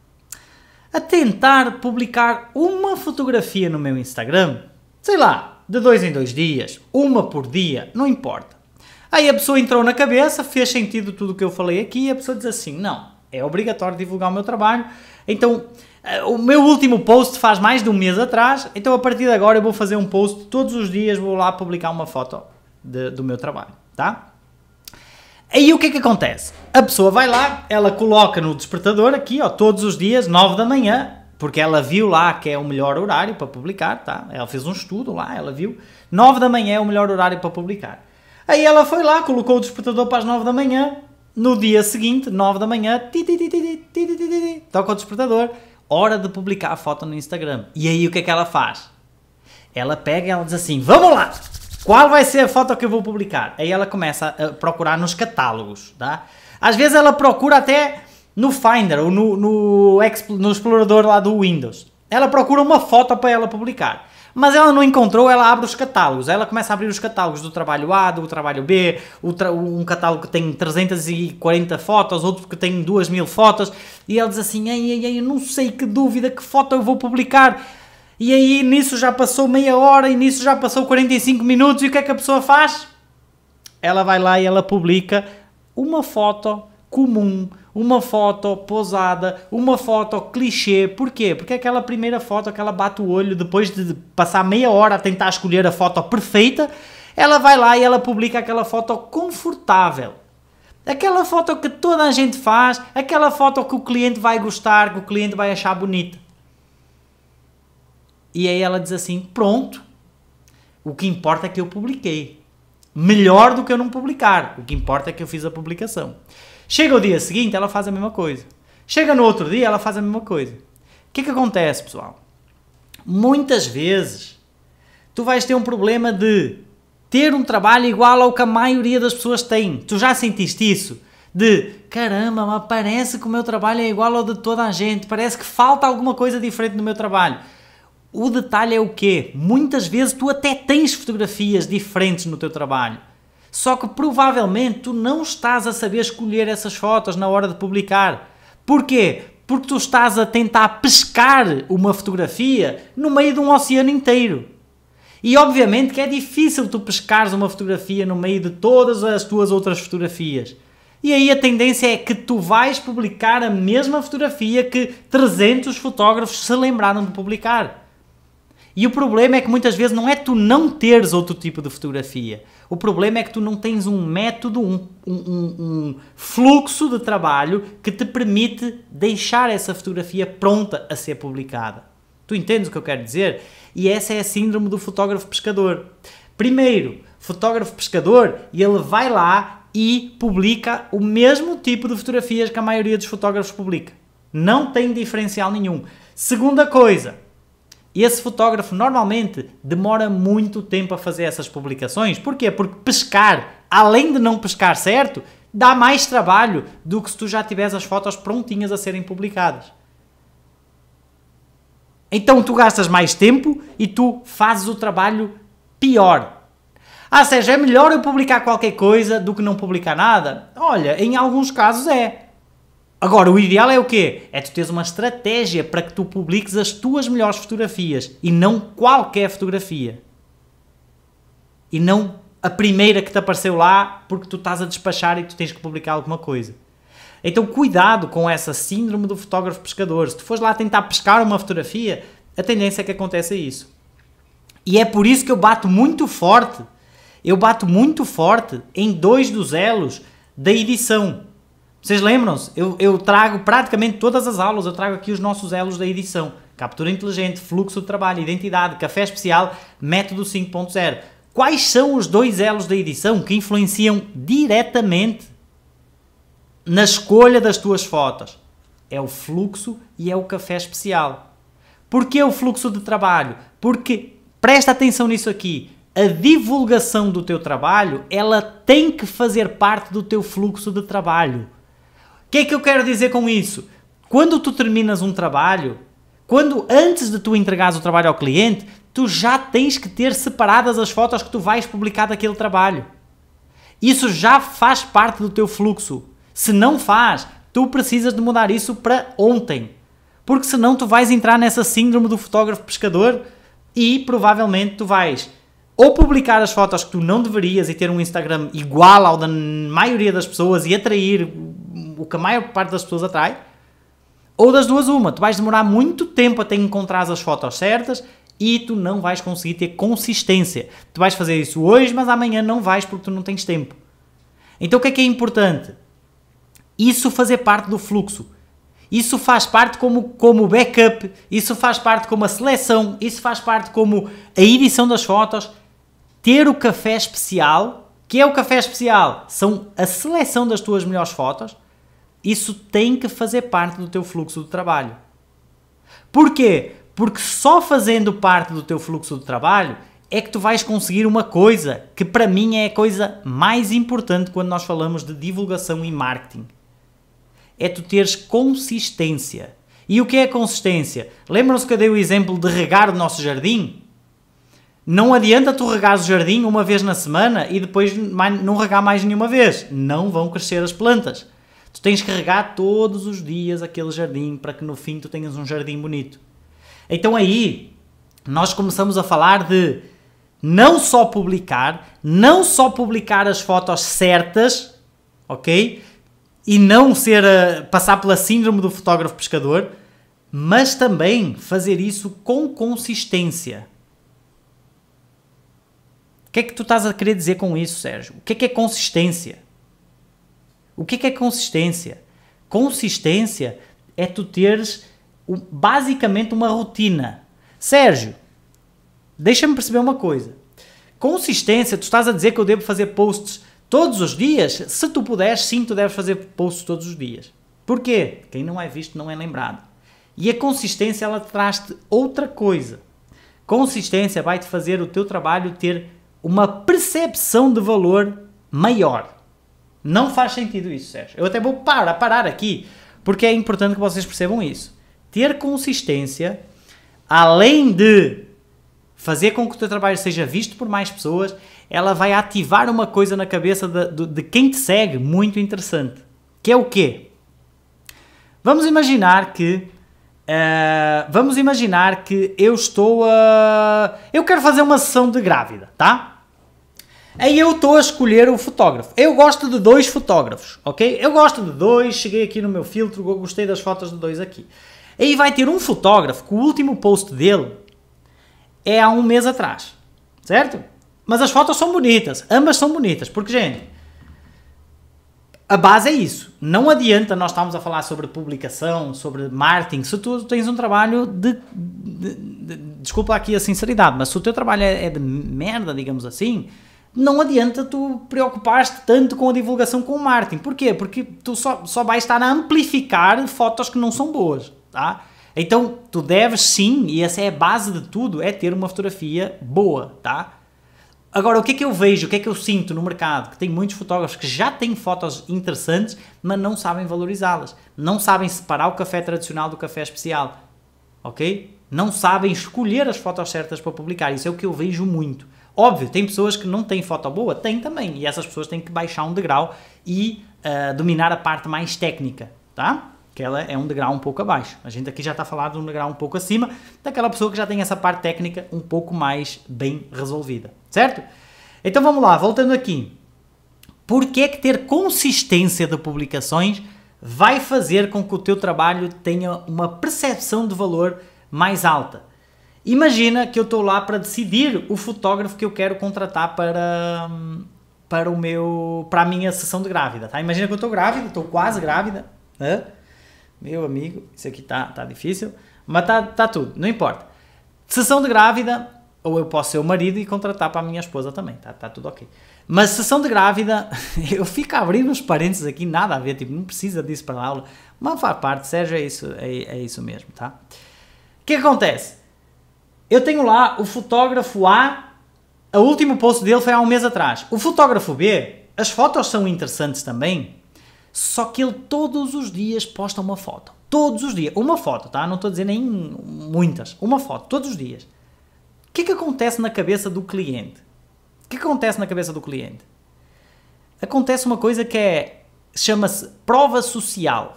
a tentar publicar uma fotografia no meu Instagram, sei lá, de dois em dois dias, uma por dia, não importa. Aí a pessoa entrou na cabeça, fez sentido tudo o que eu falei aqui, e a pessoa diz assim: não, é obrigatório divulgar o meu trabalho, então eh, o meu último post faz mais de um mês atrás, então a partir de agora eu vou fazer um post todos os dias, vou lá publicar uma foto de, do meu trabalho tá? Aí o que é que acontece? A pessoa vai lá, ela coloca no despertador aqui, ó, todos os dias, 9 da manhã, porque ela viu lá que é o melhor horário para publicar, tá? Ela fez um estudo lá, ela viu, 9 da manhã é o melhor horário para publicar. Aí ela foi lá, colocou o despertador para as 9 da manhã, no dia seguinte, 9 da manhã, toca o despertador, hora de publicar a foto no Instagram. E aí o que é que ela faz? Ela pega e ela diz assim: Vamos lá! Qual vai ser a foto que eu vou publicar? Aí ela começa a procurar nos catálogos, tá? Às vezes ela procura até no Finder ou no, no, no explorador lá do Windows. Ela procura uma foto para ela publicar. Mas ela não encontrou, ela abre os catálogos. Ela começa a abrir os catálogos do trabalho A, do trabalho B, um catálogo que tem 340 fotos, outro que tem 2 mil fotos, e ela diz assim: ai, ai, ai, eu não sei que dúvida, que foto eu vou publicar. E aí nisso já passou meia hora e nisso já passou 45 minutos e o que é que a pessoa faz? Ela vai lá e ela publica uma foto comum, uma foto posada, uma foto clichê. Porquê? Porque aquela primeira foto que ela bate o olho depois de passar meia hora a tentar escolher a foto perfeita, ela vai lá e ela publica aquela foto confortável. Aquela foto que toda a gente faz, aquela foto que o cliente vai gostar, que o cliente vai achar bonita. E aí ela diz assim: pronto, o que importa é que eu publiquei. Melhor do que eu não publicar, o que importa é que eu fiz a publicação. Chega o dia seguinte, ela faz a mesma coisa. Chega no outro dia, ela faz a mesma coisa. O que, é que acontece, pessoal? Muitas vezes tu vais ter um problema de ter um trabalho igual ao que a maioria das pessoas tem. Tu já sentiste isso? De caramba, mas parece que o meu trabalho é igual ao de toda a gente, parece que falta alguma coisa diferente no meu trabalho. O detalhe é o quê? Muitas vezes tu até tens fotografias diferentes no teu trabalho. Só que provavelmente tu não estás a saber escolher essas fotos na hora de publicar. Porquê? Porque tu estás a tentar pescar uma fotografia no meio de um oceano inteiro. E obviamente que é difícil tu pescares uma fotografia no meio de todas as tuas outras fotografias. E aí a tendência é que tu vais publicar a mesma fotografia que 300 fotógrafos se lembraram de publicar. E o problema é que muitas vezes não é tu não teres outro tipo de fotografia. O problema é que tu não tens um método, um, um, um fluxo de trabalho que te permite deixar essa fotografia pronta a ser publicada. Tu entendes o que eu quero dizer? E essa é a síndrome do fotógrafo pescador. Primeiro, fotógrafo pescador, e ele vai lá e publica o mesmo tipo de fotografias que a maioria dos fotógrafos publica. Não tem diferencial nenhum. Segunda coisa, e esse fotógrafo normalmente demora muito tempo a fazer essas publicações. Porquê? Porque pescar, além de não pescar certo, dá mais trabalho do que se tu já tivesse as fotos prontinhas a serem publicadas. Então tu gastas mais tempo e tu fazes o trabalho pior. Ah, Sérgio, é melhor eu publicar qualquer coisa do que não publicar nada? Olha, em alguns casos é. Agora, o ideal é o quê? É tu teres uma estratégia para que tu publiques as tuas melhores fotografias e não qualquer fotografia. E não a primeira que te apareceu lá porque tu estás a despachar e tu tens que publicar alguma coisa. Então, cuidado com essa síndrome do fotógrafo pescador. Se tu fores lá tentar pescar uma fotografia, a tendência é que aconteça isso. E é por isso que eu bato muito forte, eu bato muito forte em dois dos elos da edição vocês lembram-se? Eu, eu trago praticamente todas as aulas, eu trago aqui os nossos elos da edição. Captura inteligente, fluxo de trabalho, identidade, café especial, método 5.0. Quais são os dois elos da edição que influenciam diretamente na escolha das tuas fotos? É o fluxo e é o café especial. Porquê o fluxo de trabalho? Porque, presta atenção nisso aqui, a divulgação do teu trabalho, ela tem que fazer parte do teu fluxo de trabalho que é que eu quero dizer com isso? Quando tu terminas um trabalho, quando antes de tu entregares o trabalho ao cliente, tu já tens que ter separadas as fotos que tu vais publicar daquele trabalho. Isso já faz parte do teu fluxo. Se não faz, tu precisas de mudar isso para ontem. Porque senão tu vais entrar nessa síndrome do fotógrafo pescador e provavelmente tu vais ou publicar as fotos que tu não deverias e ter um Instagram igual ao da maioria das pessoas e atrair o que a maior parte das pessoas atrai, ou das duas uma, tu vais demorar muito tempo até encontrar as fotos certas e tu não vais conseguir ter consistência. Tu vais fazer isso hoje, mas amanhã não vais porque tu não tens tempo. Então o que é que é importante? Isso fazer parte do fluxo. Isso faz parte como, como backup, isso faz parte como a seleção, isso faz parte como a edição das fotos ter o café especial, que é o café especial, são a seleção das tuas melhores fotos, isso tem que fazer parte do teu fluxo de trabalho. Porquê? Porque só fazendo parte do teu fluxo de trabalho é que tu vais conseguir uma coisa que para mim é a coisa mais importante quando nós falamos de divulgação e marketing. É tu teres consistência. E o que é consistência? Lembram-se que eu dei o exemplo de regar o nosso jardim? Não adianta tu regar o jardim uma vez na semana e depois não regar mais nenhuma vez. Não vão crescer as plantas. Tu tens que regar todos os dias aquele jardim para que no fim tu tenhas um jardim bonito. Então aí nós começamos a falar de não só publicar, não só publicar as fotos certas, ok? E não ser a, eh, passar pela síndrome do fotógrafo pescador, mas também fazer isso com consistência. O que é que tu estás a querer dizer com isso, Sérgio? O que é que é consistência? O que é que é consistência? Consistência é tu teres basicamente uma rotina. Sérgio, deixa-me perceber uma coisa. Consistência, tu estás a dizer que eu devo fazer posts todos os dias? Se tu puderes, sim, tu deves fazer posts todos os dias. Porquê? Quem não é visto não é lembrado. E a consistência, ela traz-te outra coisa. Consistência vai-te fazer o teu trabalho ter uma percepção de valor maior. Não faz sentido isso, Sérgio. Eu até vou parar parar aqui, porque é importante que vocês percebam isso. Ter consistência, além de fazer com que o teu trabalho seja visto por mais pessoas, ela vai ativar uma coisa na cabeça de, de, de quem te segue muito interessante. Que é o quê? Vamos imaginar que. Uh, vamos imaginar que eu estou a. Eu quero fazer uma sessão de grávida, tá? Aí eu estou a escolher o fotógrafo. Eu gosto de dois fotógrafos, ok? Eu gosto de dois, cheguei aqui no meu filtro, gostei das fotos de dois aqui. Aí vai ter um fotógrafo que o último post dele é há um mês atrás, certo? Mas as fotos são bonitas, ambas são bonitas, porque, gente, a base é isso. Não adianta nós estarmos a falar sobre publicação, sobre marketing, se tu tens um trabalho de. de, de desculpa aqui a sinceridade, mas se o teu trabalho é, é de merda, digamos assim não adianta tu preocupar-te tanto com a divulgação com o marketing. Porquê? Porque tu só, só vais estar a amplificar fotos que não são boas, tá? Então, tu deves sim, e essa é a base de tudo, é ter uma fotografia boa, tá? Agora, o que é que eu vejo, o que é que eu sinto no mercado? Que tem muitos fotógrafos que já têm fotos interessantes, mas não sabem valorizá-las. Não sabem separar o café tradicional do café especial, ok? Não sabem escolher as fotos certas para publicar. Isso é o que eu vejo muito. Óbvio, tem pessoas que não têm foto boa? Tem também. E essas pessoas têm que baixar um degrau e uh, dominar a parte mais técnica, tá? Que ela é um degrau um pouco abaixo. A gente aqui já está falando de um degrau um pouco acima daquela pessoa que já tem essa parte técnica um pouco mais bem resolvida, certo? Então vamos lá, voltando aqui. Por que é que ter consistência de publicações vai fazer com que o teu trabalho tenha uma percepção de valor mais alta? Imagina que eu estou lá para decidir o fotógrafo que eu quero contratar para, para, o meu, para a minha sessão de grávida. Tá? Imagina que eu estou grávida, estou quase grávida. Né? Meu amigo, isso aqui está tá difícil, mas está tá tudo, não importa. Sessão de grávida, ou eu posso ser o marido e contratar para a minha esposa também, tá, tá tudo ok. Mas sessão de grávida, *laughs* eu fico a abrir uns parênteses aqui, nada a ver, tipo, não precisa disso para a aula, mas faz parte, Sérgio, é isso, é, é isso mesmo, tá? O que acontece? Eu tenho lá o fotógrafo A, o último post dele foi há um mês atrás. O fotógrafo B, as fotos são interessantes também, só que ele todos os dias posta uma foto. Todos os dias. Uma foto, tá? Não estou a dizer nem muitas. Uma foto, todos os dias. O que é que acontece na cabeça do cliente? O que, é que acontece na cabeça do cliente? Acontece uma coisa que é chama-se prova social.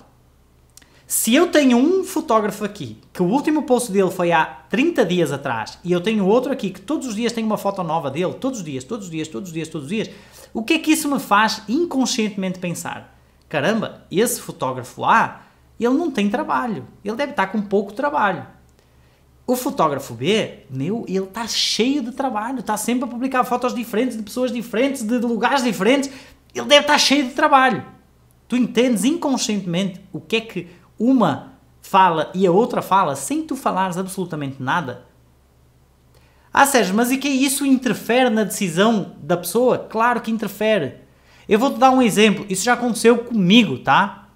Se eu tenho um fotógrafo aqui, que o último post dele foi há 30 dias atrás, e eu tenho outro aqui que todos os dias tem uma foto nova dele, todos os dias, todos os dias, todos os dias, todos os dias, o que é que isso me faz inconscientemente pensar? Caramba, esse fotógrafo A ele não tem trabalho, ele deve estar com pouco trabalho. O fotógrafo B, meu, ele está cheio de trabalho, está sempre a publicar fotos diferentes, de pessoas diferentes, de lugares diferentes, ele deve estar cheio de trabalho. Tu entendes inconscientemente o que é que uma fala e a outra fala sem tu falares absolutamente nada? Ah, Sérgio, mas e que isso interfere na decisão da pessoa? Claro que interfere. Eu vou-te dar um exemplo. Isso já aconteceu comigo, tá?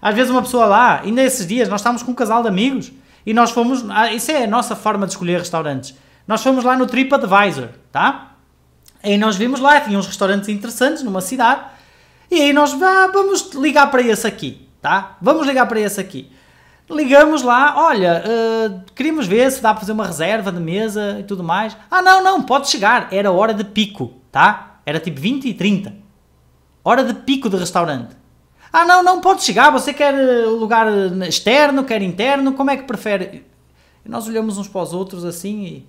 Às vezes uma pessoa lá, ainda esses dias, nós estávamos com um casal de amigos e nós fomos... Ah, isso é a nossa forma de escolher restaurantes. Nós fomos lá no TripAdvisor, tá? E nós vimos lá, tinha uns restaurantes interessantes numa cidade. E aí nós, ah, vamos ligar para esse aqui tá? Vamos ligar para esse aqui. Ligamos lá, olha, uh, queríamos ver se dá para fazer uma reserva de mesa e tudo mais. Ah, não, não, pode chegar. Era hora de pico, tá? Era tipo 20 e 30. Hora de pico de restaurante. Ah, não, não, pode chegar. Você quer eh, lugar eh, externo, quer interno, como é que prefere? E nós olhamos uns para os outros assim e.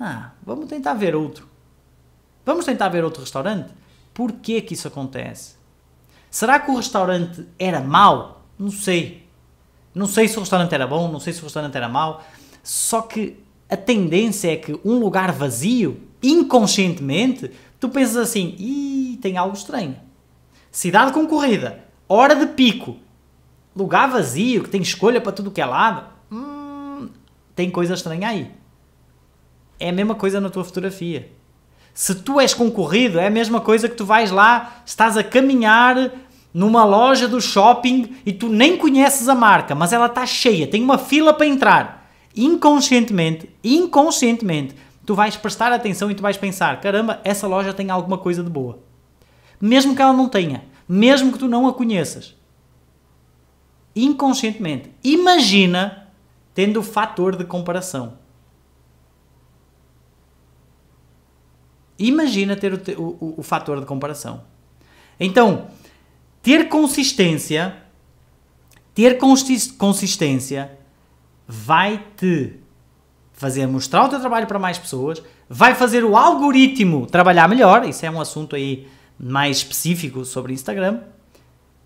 Ah, vamos tentar ver outro. Vamos tentar ver outro restaurante? Por que que isso acontece? Será que o restaurante era mau? Não sei. Não sei se o restaurante era bom, não sei se o restaurante era mau. Só que a tendência é que um lugar vazio, inconscientemente, tu pensas assim: ih, tem algo estranho. Cidade concorrida, hora de pico, lugar vazio, que tem escolha para tudo que é lado. Hum, tem coisa estranha aí. É a mesma coisa na tua fotografia. Se tu és concorrido, é a mesma coisa que tu vais lá, estás a caminhar numa loja do shopping e tu nem conheces a marca, mas ela está cheia, tem uma fila para entrar. Inconscientemente, inconscientemente, tu vais prestar atenção e tu vais pensar: caramba, essa loja tem alguma coisa de boa. Mesmo que ela não tenha, mesmo que tu não a conheças. Inconscientemente. Imagina tendo o fator de comparação. Imagina ter o, o, o, o fator de comparação. Então, ter consistência, ter consistência vai te fazer mostrar o teu trabalho para mais pessoas, vai fazer o algoritmo trabalhar melhor, isso é um assunto aí mais específico sobre Instagram.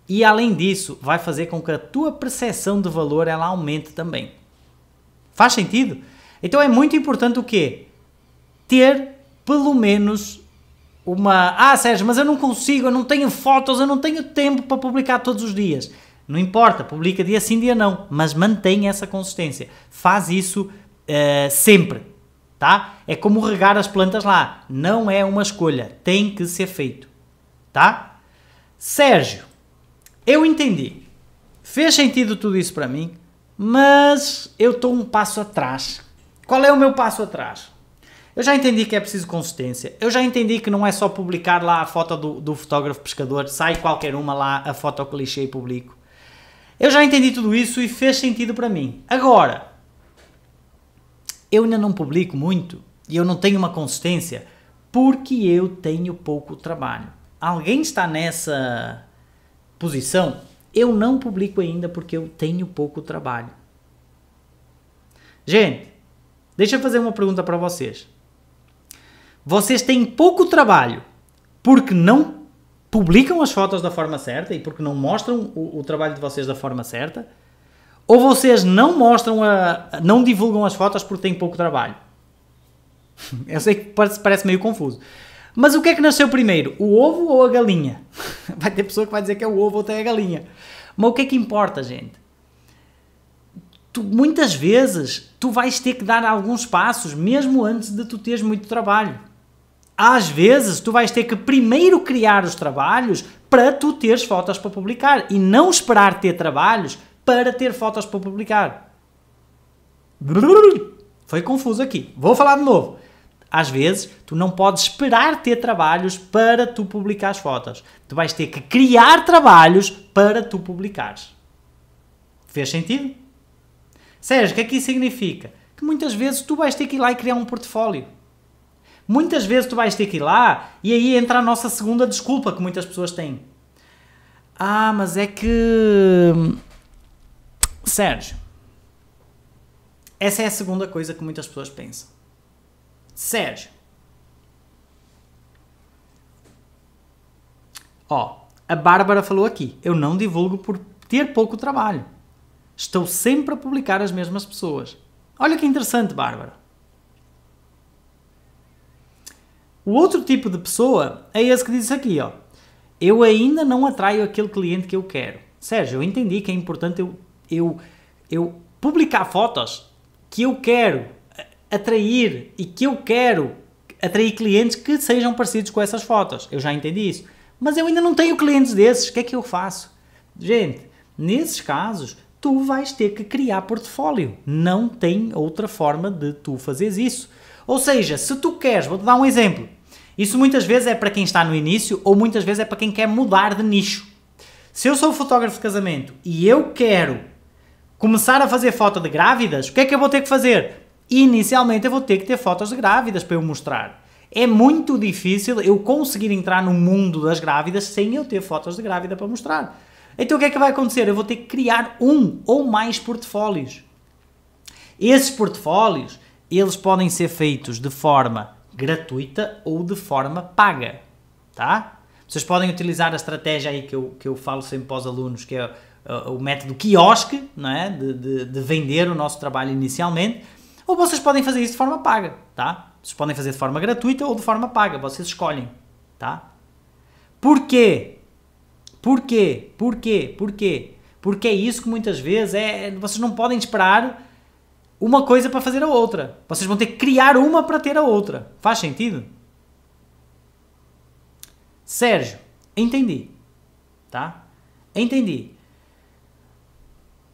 E além disso, vai fazer com que a tua percepção de valor ela aumente também. Faz sentido? Então é muito importante o quê? Ter pelo menos uma. Ah, Sérgio, mas eu não consigo, eu não tenho fotos, eu não tenho tempo para publicar todos os dias. Não importa, publica dia sim, dia não, mas mantém essa consistência. Faz isso uh, sempre, tá? É como regar as plantas lá. Não é uma escolha, tem que ser feito, tá? Sérgio, eu entendi. Fez sentido tudo isso para mim, mas eu estou um passo atrás. Qual é o meu passo atrás? Eu já entendi que é preciso consistência. Eu já entendi que não é só publicar lá a foto do, do fotógrafo pescador, sai qualquer uma lá, a foto clichê e publico. Eu já entendi tudo isso e fez sentido para mim. Agora, eu ainda não publico muito e eu não tenho uma consistência porque eu tenho pouco trabalho. Alguém está nessa posição? Eu não publico ainda porque eu tenho pouco trabalho. Gente, deixa eu fazer uma pergunta para vocês vocês têm pouco trabalho porque não publicam as fotos da forma certa e porque não mostram o, o trabalho de vocês da forma certa, ou vocês não mostram a, não divulgam as fotos porque têm pouco trabalho. *laughs* Eu sei que parece, parece meio confuso. Mas o que é que nasceu primeiro? O ovo ou a galinha? *laughs* Vai ter pessoa que vai dizer que é o ovo ou até a galinha. Mas o que é que importa, gente? Tu, muitas vezes tu vais ter que dar alguns passos mesmo antes de tu teres muito trabalho às vezes tu vais ter que primeiro criar os trabalhos para tu teres fotos para publicar e não esperar ter trabalhos para ter fotos para publicar. Foi confuso aqui. Vou falar de novo. Às vezes, tu não podes esperar ter trabalhos para tu publicar as fotos. Tu vais ter que criar trabalhos para tu publicares. Fez sentido? Sérgio, o que aqui é significa? Que muitas vezes tu vais ter que ir lá e criar um portfólio. Muitas vezes tu vais ter que ir lá e aí entra a nossa segunda desculpa que muitas pessoas têm. Ah, mas é que. Hum, Sérgio, essa é a segunda coisa que muitas pessoas pensam. Sérgio, ó, a Bárbara falou aqui: eu não divulgo por ter pouco trabalho. Estou sempre a publicar as mesmas pessoas. Olha que interessante, Bárbara. O outro tipo de pessoa é esse que diz aqui, ó. Eu ainda não atraio aquele cliente que eu quero. Sérgio, eu entendi que é importante eu, eu, eu publicar fotos que eu quero atrair e que eu quero atrair clientes que sejam parecidos com essas fotos. Eu já entendi isso. Mas eu ainda não tenho clientes desses. O que é que eu faço? Gente, nesses casos, tu vais ter que criar portfólio. Não tem outra forma de tu fazeres isso. Ou seja, se tu queres, vou-te dar um exemplo. Isso muitas vezes é para quem está no início ou muitas vezes é para quem quer mudar de nicho. Se eu sou fotógrafo de casamento e eu quero começar a fazer foto de grávidas, o que é que eu vou ter que fazer? Inicialmente eu vou ter que ter fotos de grávidas para eu mostrar. É muito difícil eu conseguir entrar no mundo das grávidas sem eu ter fotos de grávida para mostrar. Então o que é que vai acontecer? Eu vou ter que criar um ou mais portfólios. Esses portfólios, eles podem ser feitos de forma gratuita ou de forma paga, tá? Vocês podem utilizar a estratégia aí que eu, que eu falo sempre para os alunos, que é uh, o, método quiosque, não é? De, de, de, vender o nosso trabalho inicialmente, ou vocês podem fazer isso de forma paga, tá? Vocês podem fazer de forma gratuita ou de forma paga, vocês escolhem, tá? Porquê? Porquê? Porquê? Porquê? Porque é isso que muitas vezes é, vocês não podem esperar uma coisa para fazer a outra. Vocês vão ter que criar uma para ter a outra. Faz sentido? Sérgio, entendi. Tá? Entendi.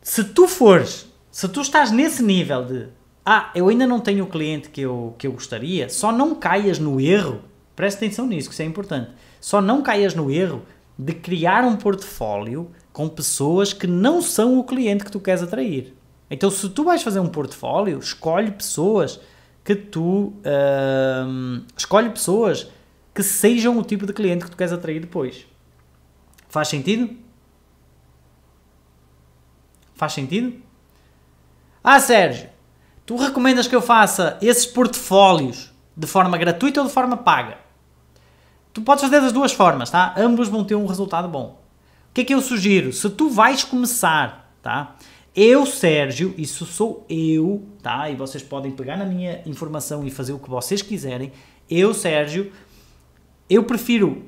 Se tu fores, se tu estás nesse nível de ah, eu ainda não tenho o cliente que eu, que eu gostaria, só não caias no erro. Presta atenção nisso, que isso é importante. Só não caias no erro de criar um portfólio com pessoas que não são o cliente que tu queres atrair. Então, se tu vais fazer um portfólio, escolhe pessoas que tu escolhe pessoas que sejam o tipo de cliente que tu queres atrair depois. Faz sentido? Faz sentido? Ah, Sérgio, tu recomendas que eu faça esses portfólios de forma gratuita ou de forma paga? Tu podes fazer das duas formas, tá? Ambos vão ter um resultado bom. O que é que eu sugiro? Se tu vais começar, tá? Eu, Sérgio, isso sou eu, tá? E vocês podem pegar na minha informação e fazer o que vocês quiserem. Eu, Sérgio, eu prefiro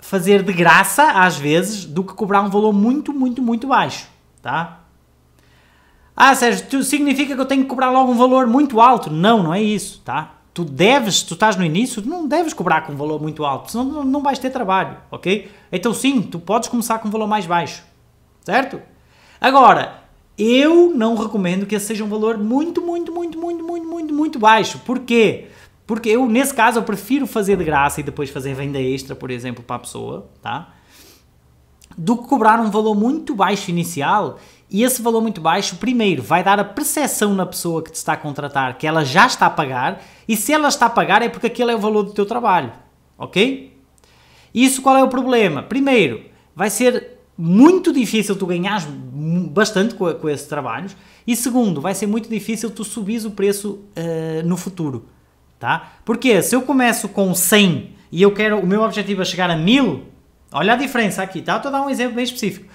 fazer de graça às vezes do que cobrar um valor muito, muito, muito baixo, tá? Ah, Sérgio, tu, significa que eu tenho que cobrar logo um valor muito alto? Não, não é isso, tá? Tu deves, tu estás no início, não deves cobrar com um valor muito alto, senão não, não vais ter trabalho, ok? Então sim, tu podes começar com um valor mais baixo, certo? Agora, eu não recomendo que esse seja um valor muito, muito, muito, muito, muito, muito, muito baixo. Por quê? Porque eu, nesse caso, eu prefiro fazer de graça e depois fazer venda extra, por exemplo, para a pessoa, tá? Do que cobrar um valor muito baixo inicial. E esse valor muito baixo, primeiro, vai dar a percepção na pessoa que te está a contratar que ela já está a pagar. E se ela está a pagar, é porque aquele é o valor do teu trabalho, ok? Isso qual é o problema? Primeiro, vai ser muito difícil tu ganhares bastante com, com esses trabalhos e segundo, vai ser muito difícil tu subires o preço uh, no futuro, tá? Porque se eu começo com 100 e eu quero, o meu objetivo é chegar a 1000, olha a diferença aqui, tá? Estou a dar um exemplo bem específico.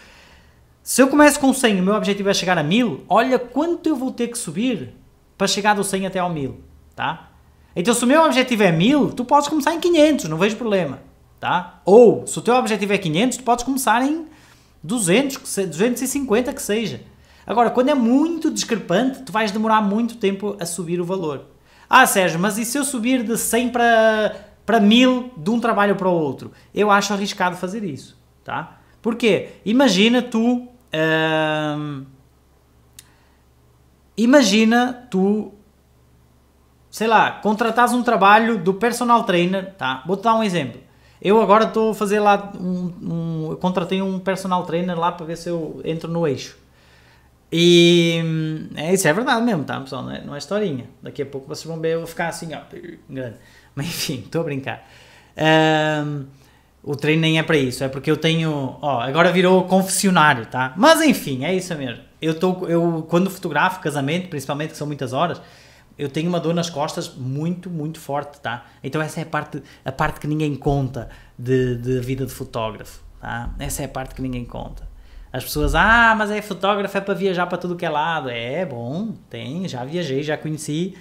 Se eu começo com 100 e o meu objetivo é chegar a 1000, olha quanto eu vou ter que subir para chegar do 100 até ao 1000, tá? Então se o meu objetivo é 1000, tu podes começar em 500, não vejo problema, tá? Ou se o teu objetivo é 500, tu podes começar em 200, que 250 que seja. Agora, quando é muito discrepante, tu vais demorar muito tempo a subir o valor. Ah, Sérgio, mas e se eu subir de 100 para, para 1000 de um trabalho para o outro? Eu acho arriscado fazer isso, tá? Porquê? Imagina tu... Hum, imagina tu... Sei lá, contratas um trabalho do personal trainer, tá? Vou-te dar um exemplo eu agora estou a fazer lá um, um, Eu contratei um personal trainer lá para ver se eu entro no eixo. E hum, é, isso é verdade mesmo, tá, pessoal? Não é, não é historinha. Daqui a pouco vocês vão ver, eu vou ficar assim, ó, *laughs* grande. Mas enfim, estou *laughs* a brincar. Um, o treino nem é para isso, é porque eu tenho. Ó, agora virou confessionário, tá? Mas enfim, é isso mesmo. Eu, tô, eu quando fotografo casamento, principalmente, que são muitas horas, eu tenho uma dor nas costas muito, muito forte, tá? Então essa é a parte, a parte que ninguém conta de, de vida de fotógrafo, tá? Essa é a parte que ninguém conta. As pessoas, ah, mas é fotógrafo, é para viajar para tudo que é lado. É, bom, tem, já viajei, já conheci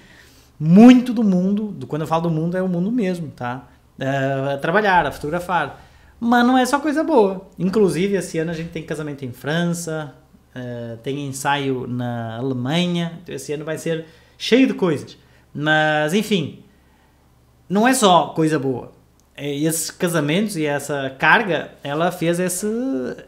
muito do mundo. Do, quando eu falo do mundo, é o mundo mesmo, tá? Uh, a trabalhar, a fotografar. Mas não é só coisa boa. Inclusive, esse ano a gente tem casamento em França, uh, tem ensaio na Alemanha. então Esse ano vai ser cheio de coisas. Mas, enfim, não é só coisa boa. Esses casamentos e essa carga, ela fez esse.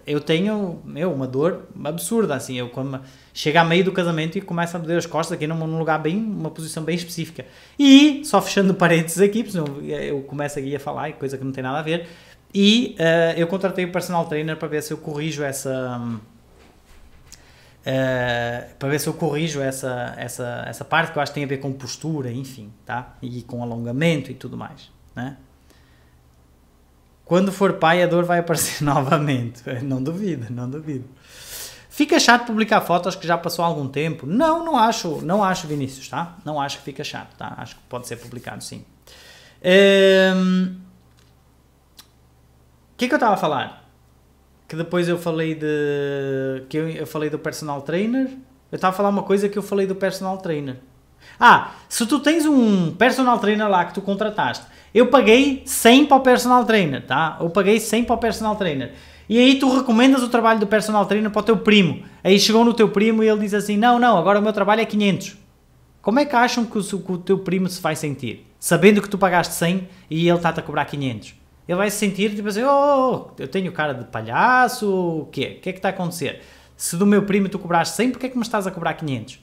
Eu tenho, meu, uma dor absurda, assim. Eu como chega a meio do casamento e começa a doer as costas aqui num lugar bem, uma posição bem específica. E, só fechando *laughs* parênteses aqui, porque eu começo aqui a falar, coisa que não tem nada a ver. E uh, eu contratei o personal trainer para ver se eu corrijo essa. Um, Uh, para ver se eu corrijo essa, essa, essa parte que eu acho que tem a ver com postura, enfim, tá? E com alongamento e tudo mais, né? Quando for pai, a dor vai aparecer *laughs* novamente. Não duvido, não duvido. Fica chato publicar fotos que já passou algum tempo? Não, não acho, não acho, Vinícius, tá? Não acho que fica chato, tá? Acho que pode ser publicado, sim. Ehm, o um, que, que eu estava a falar? que depois eu falei de que eu, eu falei do personal trainer. Eu estava a falar uma coisa que eu falei do personal trainer. Ah, se tu tens um personal trainer lá que tu contrataste, eu paguei 100 para o personal trainer, tá? Eu paguei 100 para o personal trainer. E aí tu recomendas o trabalho do personal trainer para o teu primo. Aí chegou no teu primo e ele diz assim: "Não, não, agora o meu trabalho é 500". Como é que acham que o, que o teu primo se vai sentir? Sabendo que tu pagaste 100 e ele está-te a cobrar 500 ele vai se sentir tipo assim, oh, eu tenho cara de palhaço, o quê? O que é que está a acontecer? Se do meu primo tu cobraste 100, porquê é que me estás a cobrar 500?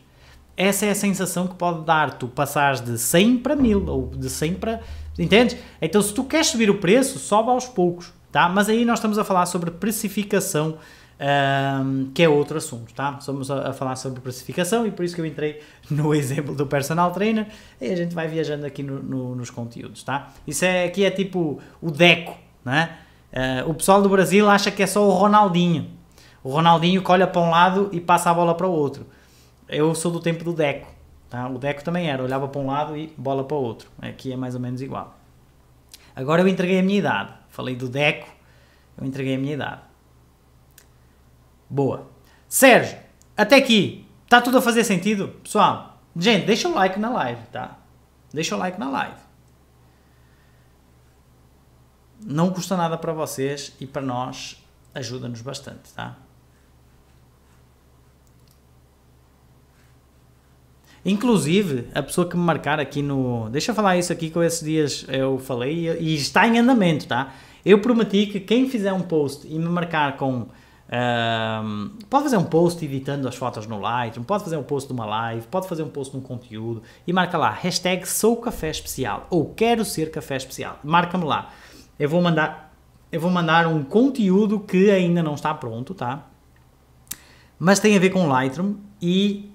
Essa é a sensação que pode dar tu passares de 100 para 1000 ou de 100 para... Entendes? Então se tu queres subir o preço, sobe aos poucos, tá? Mas aí nós estamos a falar sobre precificação um, que é outro assunto, tá? Estamos a, a, falar sobre precificação e por isso que eu entrei no *laughs* exemplo do personal trainer e a gente vai viajando aqui no, no, nos conteúdos, tá? Isso é, aqui é tipo o Deco, né? Uh, o pessoal do Brasil acha que é só o Ronaldinho. O Ronaldinho que olha para um lado e passa a bola para o outro. Eu sou do tempo do Deco. Tá? O Deco também era, olhava para um lado e bola para o outro. Aqui é mais ou menos igual. Agora eu entreguei a minha idade. Falei do Deco, eu entreguei a minha idade. Boa. Sérgio, até aqui. Tá tudo a fazer sentido? Pessoal, gente, deixa o like na live, tá? Deixa o like na live. Não custa nada para vocês e para nós ajuda-nos bastante, tá? Inclusive, a pessoa que me marcar aqui no. Deixa eu falar isso aqui que eu esses dias eu falei e está em andamento, tá? Eu prometi que quem fizer um post e me marcar com um, pode fazer um post editando as fotos no Lightroom, pode fazer um post de uma live, pode fazer um post de um conteúdo e marca lá, hashtag sou café especial ou quero ser café especial. Marca-me lá. Eu vou mandar eu vou mandar um conteúdo que ainda não está pronto, tá? Mas tem a ver com o Lightroom e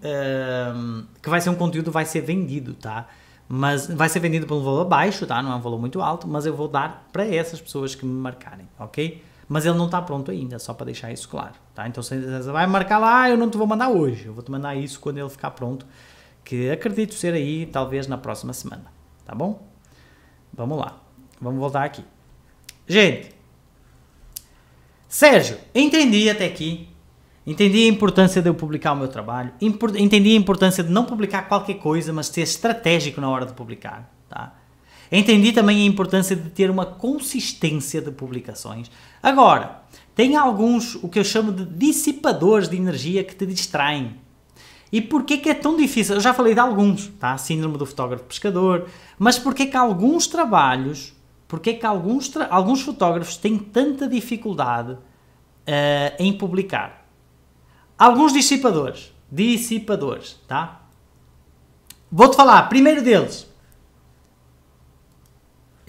um, que vai ser um conteúdo vai ser vendido, tá? Mas vai ser vendido por um valor baixo, tá? Não é um valor muito alto, mas eu vou dar para essas pessoas que me marcarem, ok? mas ele não está pronto ainda, só para deixar isso claro, tá? Então você vai marcar lá, ah, eu não te vou mandar hoje, eu vou te mandar isso quando ele ficar pronto, que acredito ser aí talvez na próxima semana, tá bom? Vamos lá, vamos voltar aqui. Gente, Sérgio, entendi até aqui, entendi a importância de eu publicar o meu trabalho, entendi a importância de não publicar qualquer coisa, mas ser estratégico na hora de publicar, tá? Entendi também a importância de ter uma consistência de publicações. Agora, tem alguns o que eu chamo de dissipadores de energia que te distraem. E por que é tão difícil? Eu já falei de alguns, tá? Síndrome do fotógrafo pescador, mas por que que alguns trabalhos, por que que alguns, alguns fotógrafos têm tanta dificuldade uh, em publicar? Alguns dissipadores, dissipadores, tá? Vou-te falar, primeiro deles,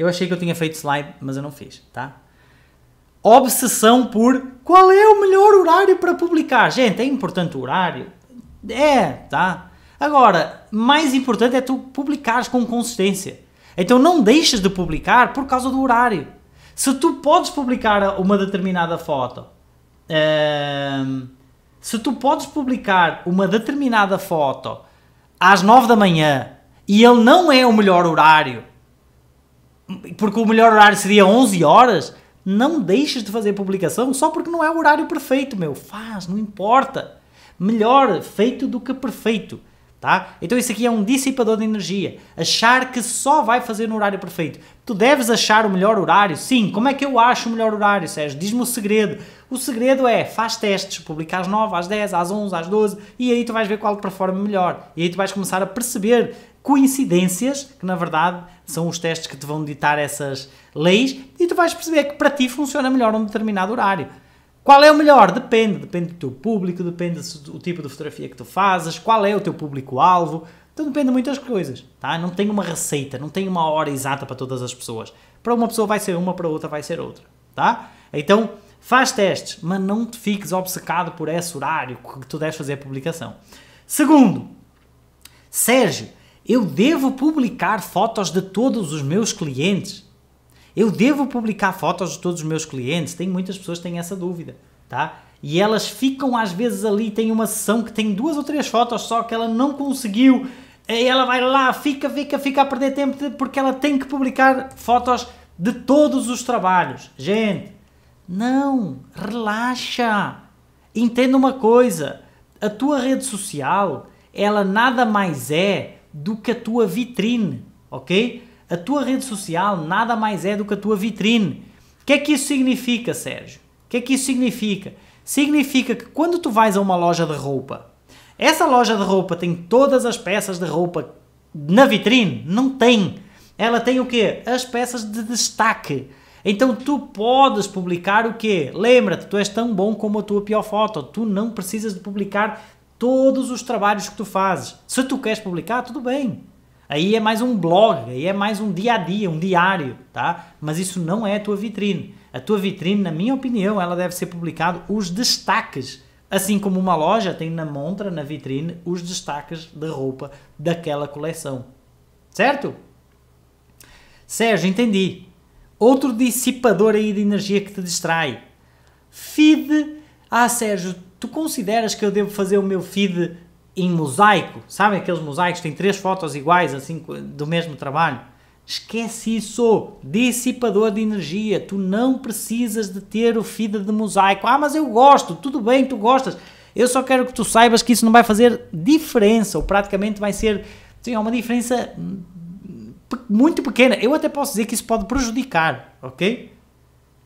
eu achei que eu tinha feito slide, mas eu não fiz, tá? Obsessão por qual é o melhor horário para publicar. Gente, é importante o horário? É, tá? Agora, mais importante é tu publicares com consistência. Então não deixas de publicar por causa do horário. Se tu podes publicar uma determinada foto, hum, se tu podes publicar uma determinada foto às 9 da manhã e ele não é o melhor horário porque o melhor horário seria 11 horas, não deixes de fazer publicação só porque não é o horário perfeito, meu. Faz, não importa. Melhor feito do que perfeito. Tá? Então isso aqui é um dissipador de energia. Achar que só vai fazer no horário perfeito. Tu deves achar o melhor horário? Sim. Como é que eu acho o melhor horário, Sérgio? Diz-me o segredo. O segredo é, faz testes, publica às 9, às 10, às 11, às 12 e aí tu vais ver qual performa melhor. E aí tu vais começar a perceber coincidências que na verdade são os testes que te vão ditar essas leis e tu vais perceber que para ti funciona melhor um determinado horário. Qual é o melhor? Depende. Depende do teu público, depende do tipo de fotografia que tu fazes, qual é o teu público-alvo. Então depende de muitas coisas, tá? Não tem uma receita, não tem uma hora exata para todas as pessoas. Para uma pessoa vai ser uma, para outra vai ser outra, tá? Então faz testes, mas não te fiques obcecado por esse horário que tu deves fazer a publicação. Segundo, Sérgio, eu devo publicar fotos de todos os meus clientes? Eu devo publicar fotos de todos os meus clientes? Tem muitas pessoas que têm essa dúvida, tá? E elas ficam às vezes ali, tem uma sessão que tem duas ou três fotos só que ela não conseguiu. E ela vai lá, fica, fica, fica a perder tempo porque ela tem que publicar fotos de todos os trabalhos. Gente, não, relaxa. Entenda uma coisa, a tua rede social, ela nada mais é do que a tua vitrine, ok? A tua rede social nada mais é do que a tua vitrine. O que é que isso significa, Sérgio? O que é que isso significa? Significa que quando tu vais a uma loja de roupa, essa loja de roupa tem todas as peças de roupa na vitrine? Não tem. Ela tem o quê? As peças de destaque. Então tu podes publicar o quê? Lembra-te, tu és tão bom como a tua pior foto. Tu não precisas de publicar todos os trabalhos que tu fazes. Se tu queres publicar, tudo bem. Aí é mais um blog, aí é mais um dia a dia, um diário, tá? Mas isso não é a tua vitrine. A tua vitrine, na minha opinião, ela deve ser publicado os destaques. Assim como uma loja tem na montra, na vitrine, os destaques da roupa daquela coleção. Certo? Sérgio, entendi. Outro dissipador aí de energia que te distrai. Feed. Ah, Sérgio, tu consideras que eu devo fazer o meu feed em mosaico? Sabem aqueles mosaicos que têm três fotos iguais, assim, do mesmo trabalho? Esquece isso! Dissipador de energia. Tu não precisas de ter o feed de mosaico. Ah, mas eu gosto. Tudo bem, tu gostas. Eu só quero que tu saibas que isso não vai fazer diferença, ou praticamente vai ser. Sim, é uma diferença hum, muito pequena. Eu até posso dizer que isso pode prejudicar, ok?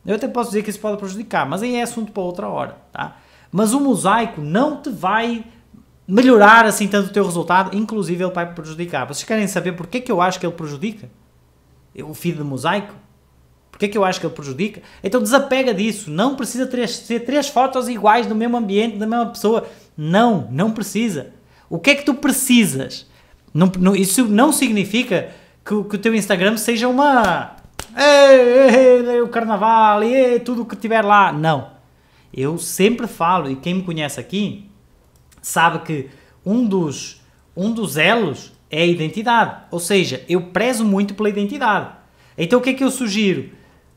Eu até posso dizer que isso pode prejudicar, mas aí é assunto para outra hora, tá? Mas o mosaico não te vai melhorar assim tanto o teu resultado, inclusive ele vai prejudicar. Vocês querem saber porque é que eu acho que ele prejudica? É o feed de mosaico? Porque é que eu acho que ele prejudica? Então desapega disso, não precisa ter, três fotos iguais do mesmo ambiente, da mesma pessoa. Não, não precisa. O que é que tu precisas? Não, não, isso não significa que, que, o teu Instagram seja uma. Ei, ei, ei, o carnaval, e tudo o que tiver lá. Não. Eu sempre falo, e quem me conhece aqui sabe que um dos, um dos elos é a identidade. Ou seja, eu prezo muito pela identidade. Então o que é que eu sugiro?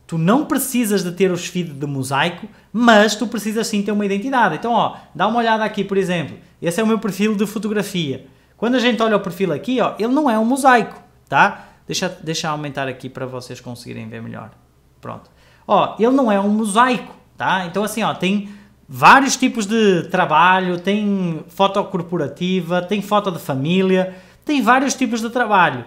Tu não precisas de ter os feed de mosaico, mas tu precisas sim ter uma identidade. Então, ó, dá uma olhada aqui, por exemplo. Esse é o meu perfil de fotografia. Quando a gente olha o perfil aqui, ó, ele não é um mosaico, tá? Deixa, deixa eu aumentar aqui para vocês conseguirem ver melhor. Pronto. Ó, ele não é um mosaico tá? Então assim, ó, tem vários tipos de trabalho, tem foto corporativa, tem foto de família, tem vários tipos de trabalho,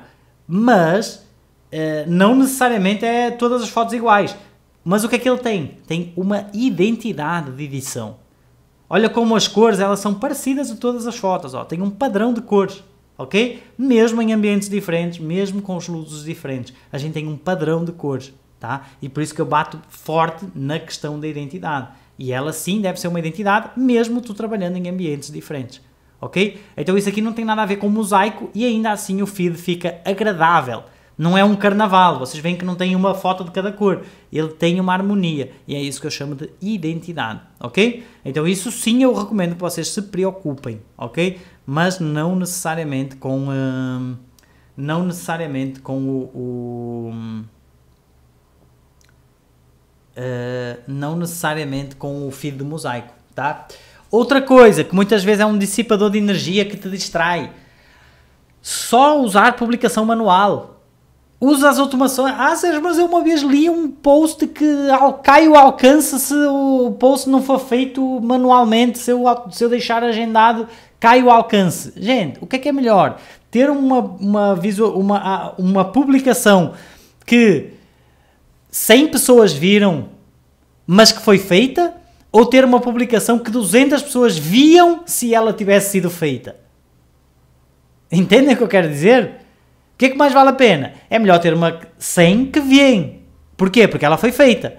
mas eh, não necessariamente é todas as fotos iguais. Mas o que é que ele tem? Tem uma identidade de edição. Olha como as cores elas são parecidas em todas as fotos, ó. tem um padrão de cores, ok? Mesmo em ambientes diferentes, mesmo com os luzes diferentes, a gente tem um padrão de cores tá? E por isso que eu bato forte na questão da identidade. E ela sim deve ser uma identidade, mesmo tu trabalhando em ambientes diferentes. Ok? Então isso aqui não tem nada a ver com mosaico e ainda assim o feed fica agradável. Não é um carnaval, vocês veem que não tem uma foto de cada cor, ele tem uma harmonia e é isso que eu chamo de identidade, ok? Então, isso sim eu recomendo que vocês se preocupem, ok? Mas não necessariamente com. Hum, não necessariamente com o, o hum, eh, não necessariamente com o fio de mosaico, tá? Outra coisa que muitas vezes é um dissipador de energia que te distrai. Só usar publicação manual. Usa as automações. Ah, Sérgio, mas eu uma vez li um post que ao, cai o alcance se o post não for feito manualmente. Se eu, se eu deixar agendado, cai o alcance. Gente, o que é que é melhor? Ter uma, uma, uma, uma publicação que 100 pessoas viram, mas que foi feita, ou ter uma publicação que 200 pessoas viam se ela tivesse sido feita. Entendem o que eu quero dizer? O que é que mais vale a pena? É melhor ter uma 100 que vêm. Porquê? Porque ela foi feita.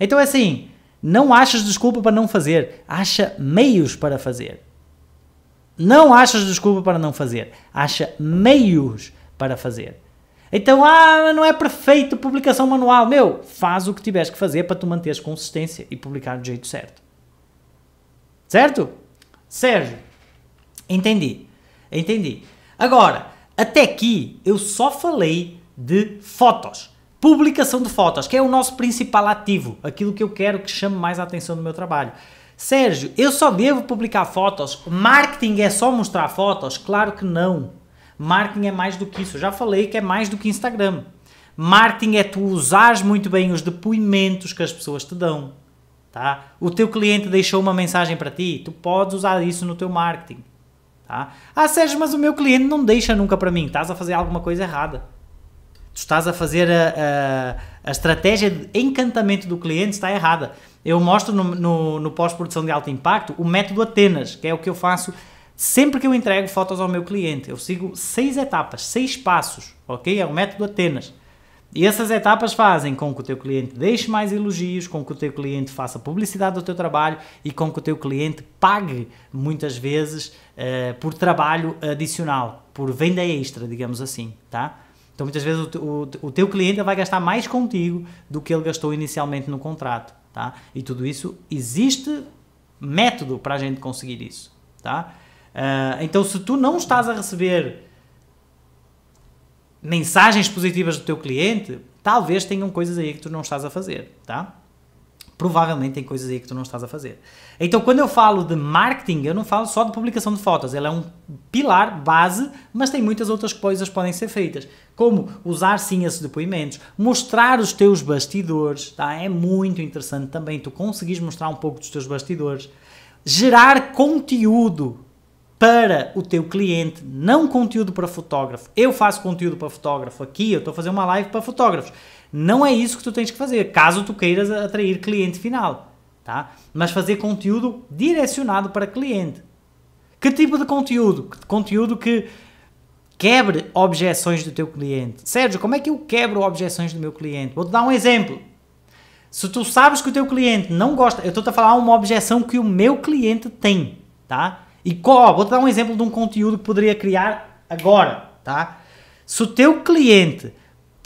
Então é assim, não achas desculpa para não fazer, acha meios para fazer. Não achas desculpa para não fazer, acha meios para fazer. Então, ah, não é perfeito publicação manual. Meu, faz o que tiveres que fazer para tu manteres consistência e publicar do jeito certo. Certo? Sérgio, entendi. Entendi. Agora, até aqui eu só falei de fotos. Publicação de fotos, que é o nosso principal ativo, aquilo que eu quero que chame mais a atenção do meu trabalho. Sérgio, eu só devo publicar fotos? Marketing é só mostrar fotos? Claro que não. Marketing é mais do que isso. Eu já falei que é mais do que Instagram. Marketing é tu usares muito bem os depoimentos que as pessoas te dão. Tá? O teu cliente deixou uma mensagem para ti, tu podes usar isso no teu marketing. Tá? Ah, Sérgio, mas o meu cliente não deixa nunca para mim. Estás a fazer alguma coisa errada. Tu estás a fazer a, a, a estratégia de encantamento do cliente está errada. Eu mostro no, no, no pós-produção de alto impacto o método Atenas, que é o que eu faço Sempre que eu entrego fotos ao meu cliente, eu sigo seis etapas, seis passos, ok? É o método Atenas. E essas etapas fazem com que o teu cliente deixe mais elogios, com que o teu cliente faça publicidade do teu trabalho e com que o teu cliente pague muitas vezes uh, por trabalho adicional, por venda extra, digamos assim, tá? Então muitas vezes o, o, o teu cliente vai gastar mais contigo do que ele gastou inicialmente no contrato, tá? E tudo isso existe método para a gente conseguir isso, tá? Ah, então, se tu não estás a receber mensagens positivas do teu cliente, talvez tenham coisas aí que tu não estás a fazer, tá? Provavelmente tem coisas aí que tu não estás a fazer. Então, quando eu falo de marketing, eu não falo só de publicação de fotos. Ela é um pilar, base, mas tem muitas outras coisas que podem ser feitas. Como usar sim esses depoimentos, mostrar os teus bastidores, tá? É muito interessante também tu conseguires mostrar um pouco dos teus bastidores. Gerar conteúdo para o teu cliente, não conteúdo para fotógrafo. Eu faço conteúdo para fotógrafo aqui, eu estou a fazer uma live para fotógrafos. Não é isso que tu tens que fazer, caso tu queiras atrair cliente final, tá? Mas fazer conteúdo direcionado para cliente. Que tipo de conteúdo? Conteúdo que quebre objeções do teu cliente. Sérgio, como é que eu quebro objeções do meu cliente? Vou-te dar um exemplo. Se tu sabes que o teu cliente não gosta, eu estou a falar uma objeção que o meu cliente tem, tá? E qual? Vou-te dar um exemplo de um conteúdo que poderia criar agora, tá? Se o teu cliente,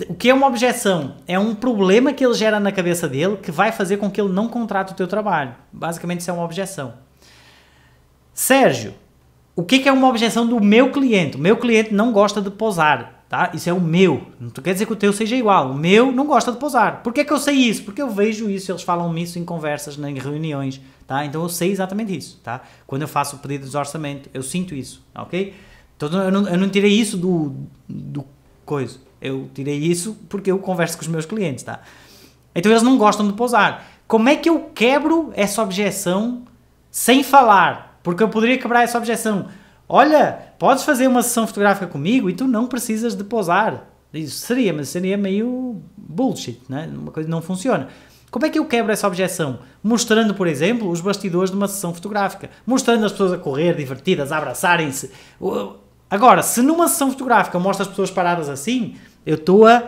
o que é uma objeção? É um problema que ele gera na cabeça dele que vai fazer com que ele não contrate o teu trabalho. Basicamente isso é uma objeção. Sérgio, o que, é uma objeção do meu cliente? O meu cliente não gosta de posar, tá? Isso é o meu. Não quer dizer que o teu seja igual. O meu não gosta de posar. Por que, que eu sei isso? Porque eu vejo isso, eles falam isso em conversas, em reuniões, tá? Então eu sei exatamente isso, tá? Quando eu faço o pedido de orçamento, eu sinto isso, ok? Então eu não, eu não tirei isso do, do coisa. Eu tirei isso porque eu converso com os meus clientes, tá? Então eles não gostam de pousar. Como é que eu quebro essa objeção sem falar? Porque eu poderia quebrar essa objeção. Olha, podes fazer uma sessão fotográfica comigo e tu não precisas de pousar. Isso seria, mas seria meio bullshit, né? Uma coisa não funciona. Como é que eu quebro essa objeção? Mostrando, por exemplo, os bastidores de uma sessão fotográfica. Mostrando as pessoas a correr, divertidas, a abraçarem-se. Agora, se numa sessão fotográfica mostra as pessoas paradas assim, eu estou a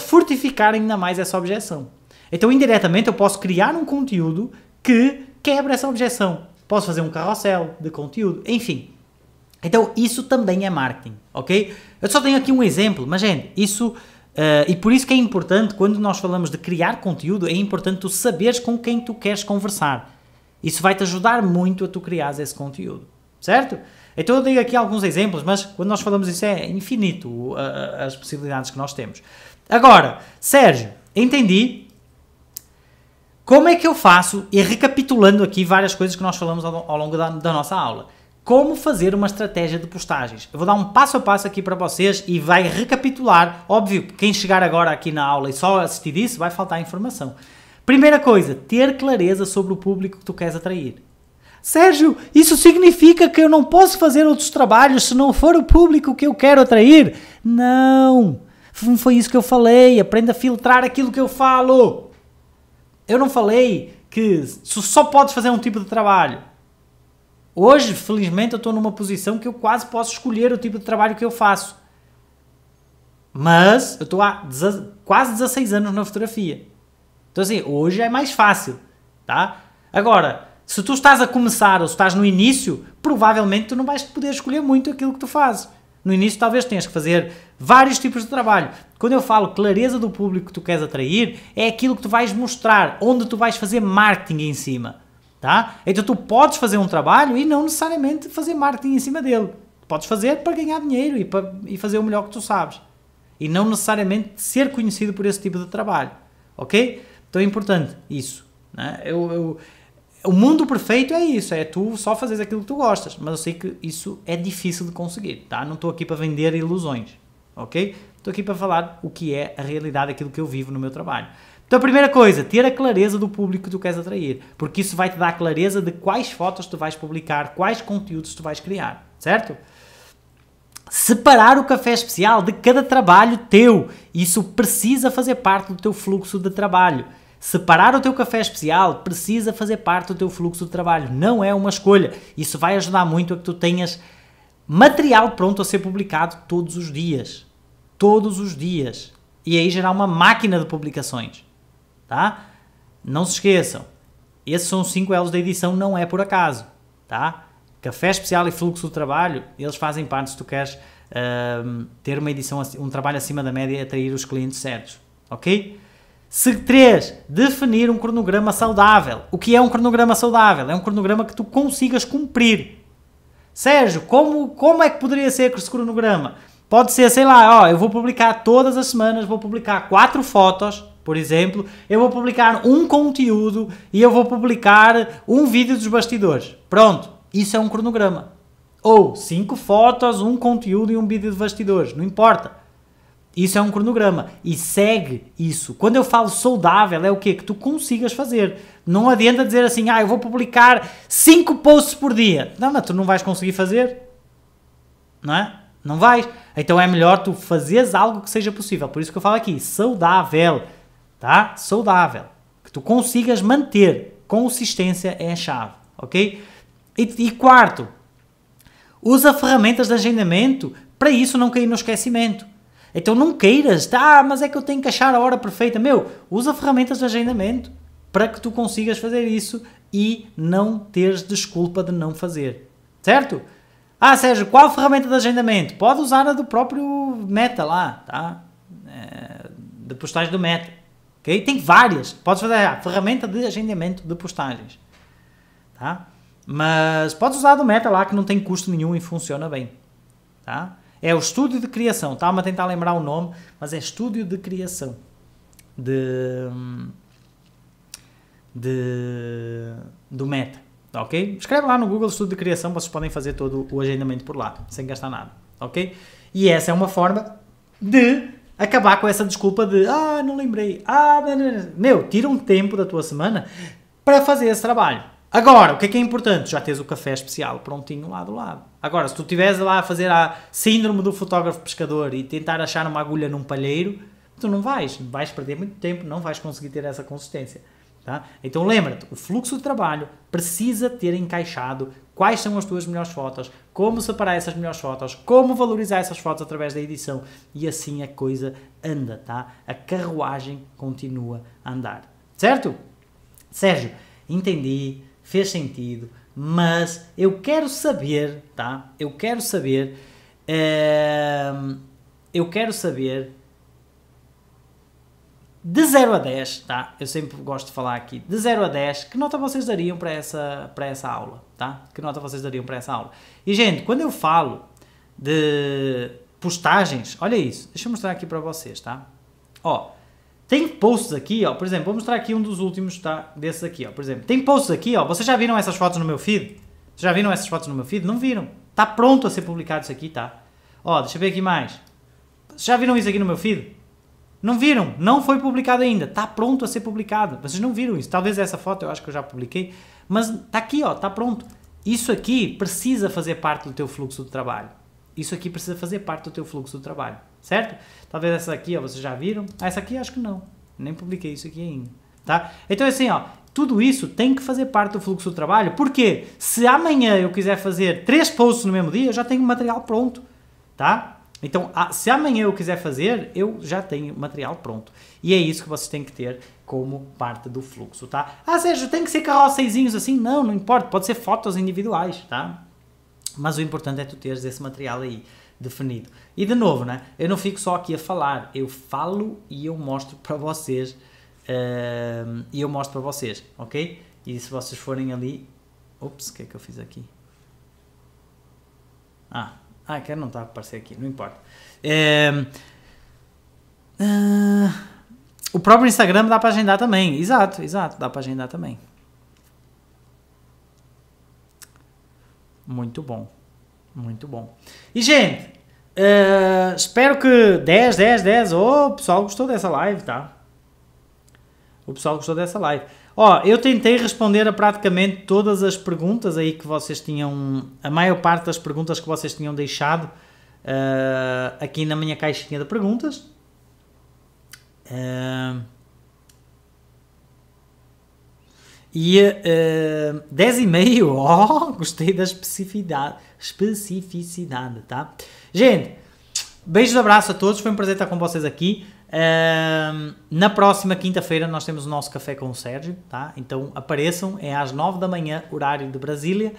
fortificar ainda mais essa objeção. Então, indiretamente, eu posso criar um conteúdo que quebra essa objeção. Posso fazer um carrossel de conteúdo, enfim. Então, isso também é marketing, ok? Eu só tenho aqui um exemplo, mas, gente, isso Uh, e por isso que é importante, quando nós falamos de criar conteúdo, é importante tu saberes com quem tu queres conversar. Isso vai-te ajudar muito a tu criares esse conteúdo, certo? Então eu dei aqui alguns exemplos, mas quando nós falamos isso é infinito uh, uh as possibilidades que nós temos. Agora, Sérgio, entendi. Como é que eu faço, e recapitulando aqui várias coisas que nós falamos ao, ao longo da, da nossa aula, como fazer uma estratégia de postagens. Eu vou dar um passo a passo aqui para vocês e vai recapitular. Óbvio, quem chegar agora aqui na aula e só assistir isso, vai faltar informação. Primeira coisa, ter clareza sobre o público que tu queres atrair. Sérgio, isso significa que eu não posso fazer outros trabalhos se não for o público que eu quero atrair? Não! Não foi isso que eu falei. Aprenda a filtrar aquilo que eu falo. Eu não falei que só podes fazer um tipo de trabalho. Hoje, felizmente, eu estou numa posição que eu quase posso escolher o tipo de trabalho que eu faço. Mas eu estou há quase 16 anos na fotografia. Então, assim, hoje é mais fácil, tá? Agora, se tu estás a começar ou se estás no início, provavelmente tu não vais poder escolher muito aquilo que tu fazes. No início, talvez tenhas que fazer vários tipos de trabalho. Quando eu falo clareza do público que tu queres atrair, é aquilo que tu vais mostrar, onde tu vais fazer marketing em cima. Tá? Então tu podes fazer um trabalho e não necessariamente fazer marketing em cima dele. Podes fazer para ganhar dinheiro e, para, e fazer o melhor que tu sabes. E não necessariamente ser conhecido por esse tipo de trabalho. Ok? Então é importante isso. Né? Eu, eu, o mundo perfeito é isso, é tu só fazeres aquilo que tu gostas. Mas eu sei que isso é difícil de conseguir, tá? Não estou aqui para vender ilusões, ok? Estou aqui para falar o que é a realidade, aquilo que eu vivo no meu trabalho. Então a primeira coisa, ter a clareza do público que tu queres atrair, porque isso vai te dar a clareza de quais fotos tu vais publicar, quais conteúdos tu vais criar, certo? Separar o café especial de cada trabalho teu. Isso precisa fazer parte do teu fluxo de trabalho. Separar o teu café especial precisa fazer parte do teu fluxo de trabalho, não é uma escolha. Isso vai ajudar muito a que tu tenhas material pronto a ser publicado todos os dias. Todos os dias. E aí gerar uma máquina de publicações tá? Não se esqueçam, esses são os 5 L's da edição, não é por acaso, tá? Café especial e fluxo de trabalho, eles fazem parte se tu queres uh, ter uma edição, um trabalho acima da média e atrair os clientes certos, ok? Se 3. Definir um cronograma saudável. O que é um cronograma saudável? É um cronograma que tu consigas cumprir. Sérgio, como, como é que poderia ser esse cronograma? Pode ser, sei lá, ó, eu vou publicar todas as semanas, vou publicar quatro fotos por exemplo, eu vou publicar um conteúdo e eu vou publicar um vídeo dos bastidores. Pronto, isso é um cronograma. Ou cinco fotos, um conteúdo e um vídeo de bastidores, não importa. Isso é um cronograma e segue isso. Quando eu falo saudável, é o quê? Que tu consigas fazer. Não adianta dizer assim, ah, eu vou publicar cinco posts por dia. Não, não, tu não vais conseguir fazer. Não é? Não vais. Então é melhor tu fazeres algo que seja possível. Por isso que eu falo aqui, saudável tá? Saudável, que tu consigas manter. Consistência é a chave, ok? E, e quarto, usa ferramentas de agendamento para isso não cair no esquecimento. Então não queiras, tá, mas é que eu tenho que achar a hora perfeita. Meu, usa ferramentas de agendamento para que tu consigas fazer isso e não teres desculpa de não fazer. Certo? Ah, Sérgio, qual ferramenta de agendamento? Pode usar a do próprio Meta lá, tá? É, de postais do Meta. Tem várias. Podes fazer a ferramenta de agendamento de postagens. Tá? Mas podes usar do Meta lá que não tem custo nenhum e funciona bem. Tá? É o estúdio de criação. Estava a tentar lembrar o nome, mas é estúdio de criação. De. de do Meta. Ok? Escreve lá no Google Estúdio de Criação, vocês podem fazer todo o agendamento por lá, sem gastar nada. Ok? E essa é uma forma de acabar com essa desculpa de ah, não lembrei, ah, não, não, não. meu, tira um tempo da tua semana para fazer esse trabalho. Agora, o que é que é importante? Já tens o café especial prontinho lá do lado. Agora, se tu estiveres lá a fazer a síndrome do fotógrafo pescador e tentar achar uma agulha num palheiro, tu não vais, vais perder muito tempo, não vais conseguir ter essa consistência. Tá? Então lembra-te, o fluxo de trabalho precisa ter encaixado quais são as tuas melhores fotos, como separar essas melhores fotos, como valorizar essas fotos através da edição e assim a coisa anda, tá? A carruagem continua a andar, certo? Sérgio, entendi, fez sentido, mas eu quero saber, tá? Eu quero saber, eh, eu quero saber de 0 a 10, tá? Eu sempre gosto de falar aqui, de 0 a 10, que nota vocês dariam para essa, para essa aula, tá? Que nota vocês dariam para essa aula? E, gente, quando eu falo de postagens, olha isso, deixa eu mostrar aqui para vocês, tá? Ó, tem posts aqui, ó, por exemplo, vou mostrar aqui um dos últimos, tá? Desses aqui, ó, por exemplo, tem posts aqui, ó, vocês já viram essas fotos no meu feed? Vocês já viram essas fotos no meu feed? Não viram. Tá pronto a ser publicado isso aqui, tá? Ó, deixa eu ver aqui mais. Vocês já viram isso aqui no meu feed? Não viram? Não foi publicado ainda. Está pronto a ser publicado. Vocês não viram isso. Talvez essa foto eu acho que eu já publiquei, mas está aqui, ó, está pronto. Isso aqui precisa fazer parte do teu fluxo de trabalho. Isso aqui precisa fazer parte do teu fluxo de trabalho, certo? Talvez essa aqui, ó, vocês já viram. Ah, essa aqui acho que não. Nem publiquei isso aqui ainda, tá? Então é assim, ó, tudo isso tem que fazer parte do fluxo de trabalho. Porque se amanhã eu quiser fazer três posts no mesmo dia, eu já tenho material pronto, tá? Então, se amanhã eu quiser fazer, eu já tenho material pronto. E é isso que vocês têm que ter como parte do fluxo, tá? Ah, Sérgio, tem que ser carroceizinhos assim? Não, não importa. Pode ser fotos individuais, tá? Mas o importante é tu teres esse material aí definido. E de novo, né? Eu não fico só aqui a falar. Eu falo e eu mostro para vocês. Uh, e eu mostro para vocês, ok? E se vocês forem ali... Ops, o que é que eu fiz aqui? Ah, ah, quer não está a aparecer aqui, não importa. É, uh, o próprio Instagram dá para agendar também. Exato, exato, dá para agendar também. Muito bom. Muito bom. E, gente, uh, espero que 10, 10, 10. oh, o pessoal gostou dessa live, tá? O pessoal gostou dessa live. Ó, eu tentei responder a praticamente todas as perguntas aí que vocês tinham, a maior parte das perguntas que vocês tinham deixado uh, aqui na minha caixinha de perguntas. Uh, e uh, eh, 10 e meio, *laughs* ó, oh, gostei da especificidade, especificidade, tá? Gente, beijos, abraço a todos, foi um prazer estar com vocês aqui na próxima quinta-feira nós temos o nosso café com o Sérgio, tá? Então apareçam, é às 9 da manhã, horário de Brasília,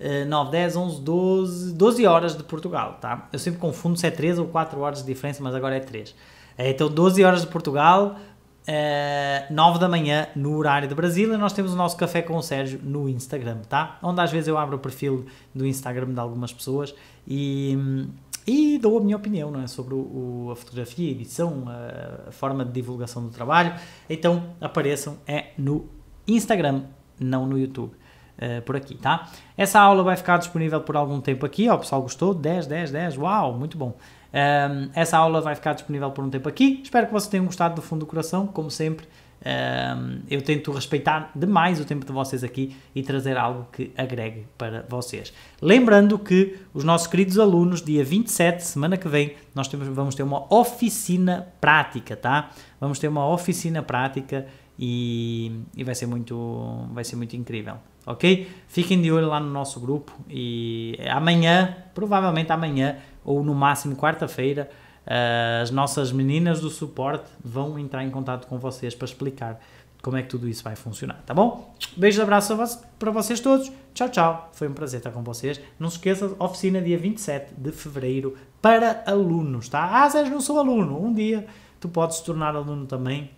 uh, 9, 10, 11, 12, 12 horas de Portugal, tá? Eu sempre confundo se é 3 ou 4 horas de diferença, mas agora é 3. Uh, eh, então 12 horas de Portugal, uh, eh, 9 da manhã no horário de Brasília, nós temos o nosso café com o Sérgio no Instagram, tá? Onde às vezes eu abro o perfil do Instagram de algumas pessoas e. Um, e dou a minha opinião não é? sobre o, a fotografia, a edição, a, a forma de divulgação do trabalho. Então apareçam é no Instagram, não no YouTube. Uh, por aqui, tá? Essa aula vai ficar disponível por algum tempo aqui, ó, o pessoal gostou, 10, 10, 10, uau, muito bom. Ehm, essa aula vai ficar disponível por um tempo aqui, espero que vocês tenham gostado do fundo do coração, como sempre, um, eu tento respeitar demais o tempo de vocês aqui e trazer algo que agregue para vocês. Lembrando que os nossos queridos alunos, dia 27, semana que vem, nós temos, vamos ter uma oficina prática, tá? Vamos ter uma oficina prática e, e vai, ser muito, vai ser muito incrível, ok? Fiquem de olho lá no nosso grupo e amanhã, provavelmente amanhã ou no máximo quarta-feira, eh, as nossas meninas do suporte vão entrar em contato com vocês para explicar como é que tudo isso vai funcionar, tá bom? Beijos, abraços para vocês todos. Tchau, tchau. Foi um prazer estar com vocês. Não se esqueça, oficina dia 27 de fevereiro para alunos, tá? Ah, Sérgio, não sou aluno. Um dia tu podes se tornar aluno também.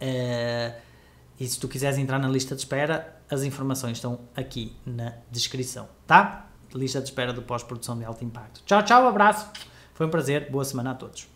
Uh, e se tu quiseres entrar na lista de espera, as informações estão aqui na descrição, tá? Lista de espera do pós-produção de alto impacto. Tchau, tchau, abraço. Foi um prazer, boa semana a todos.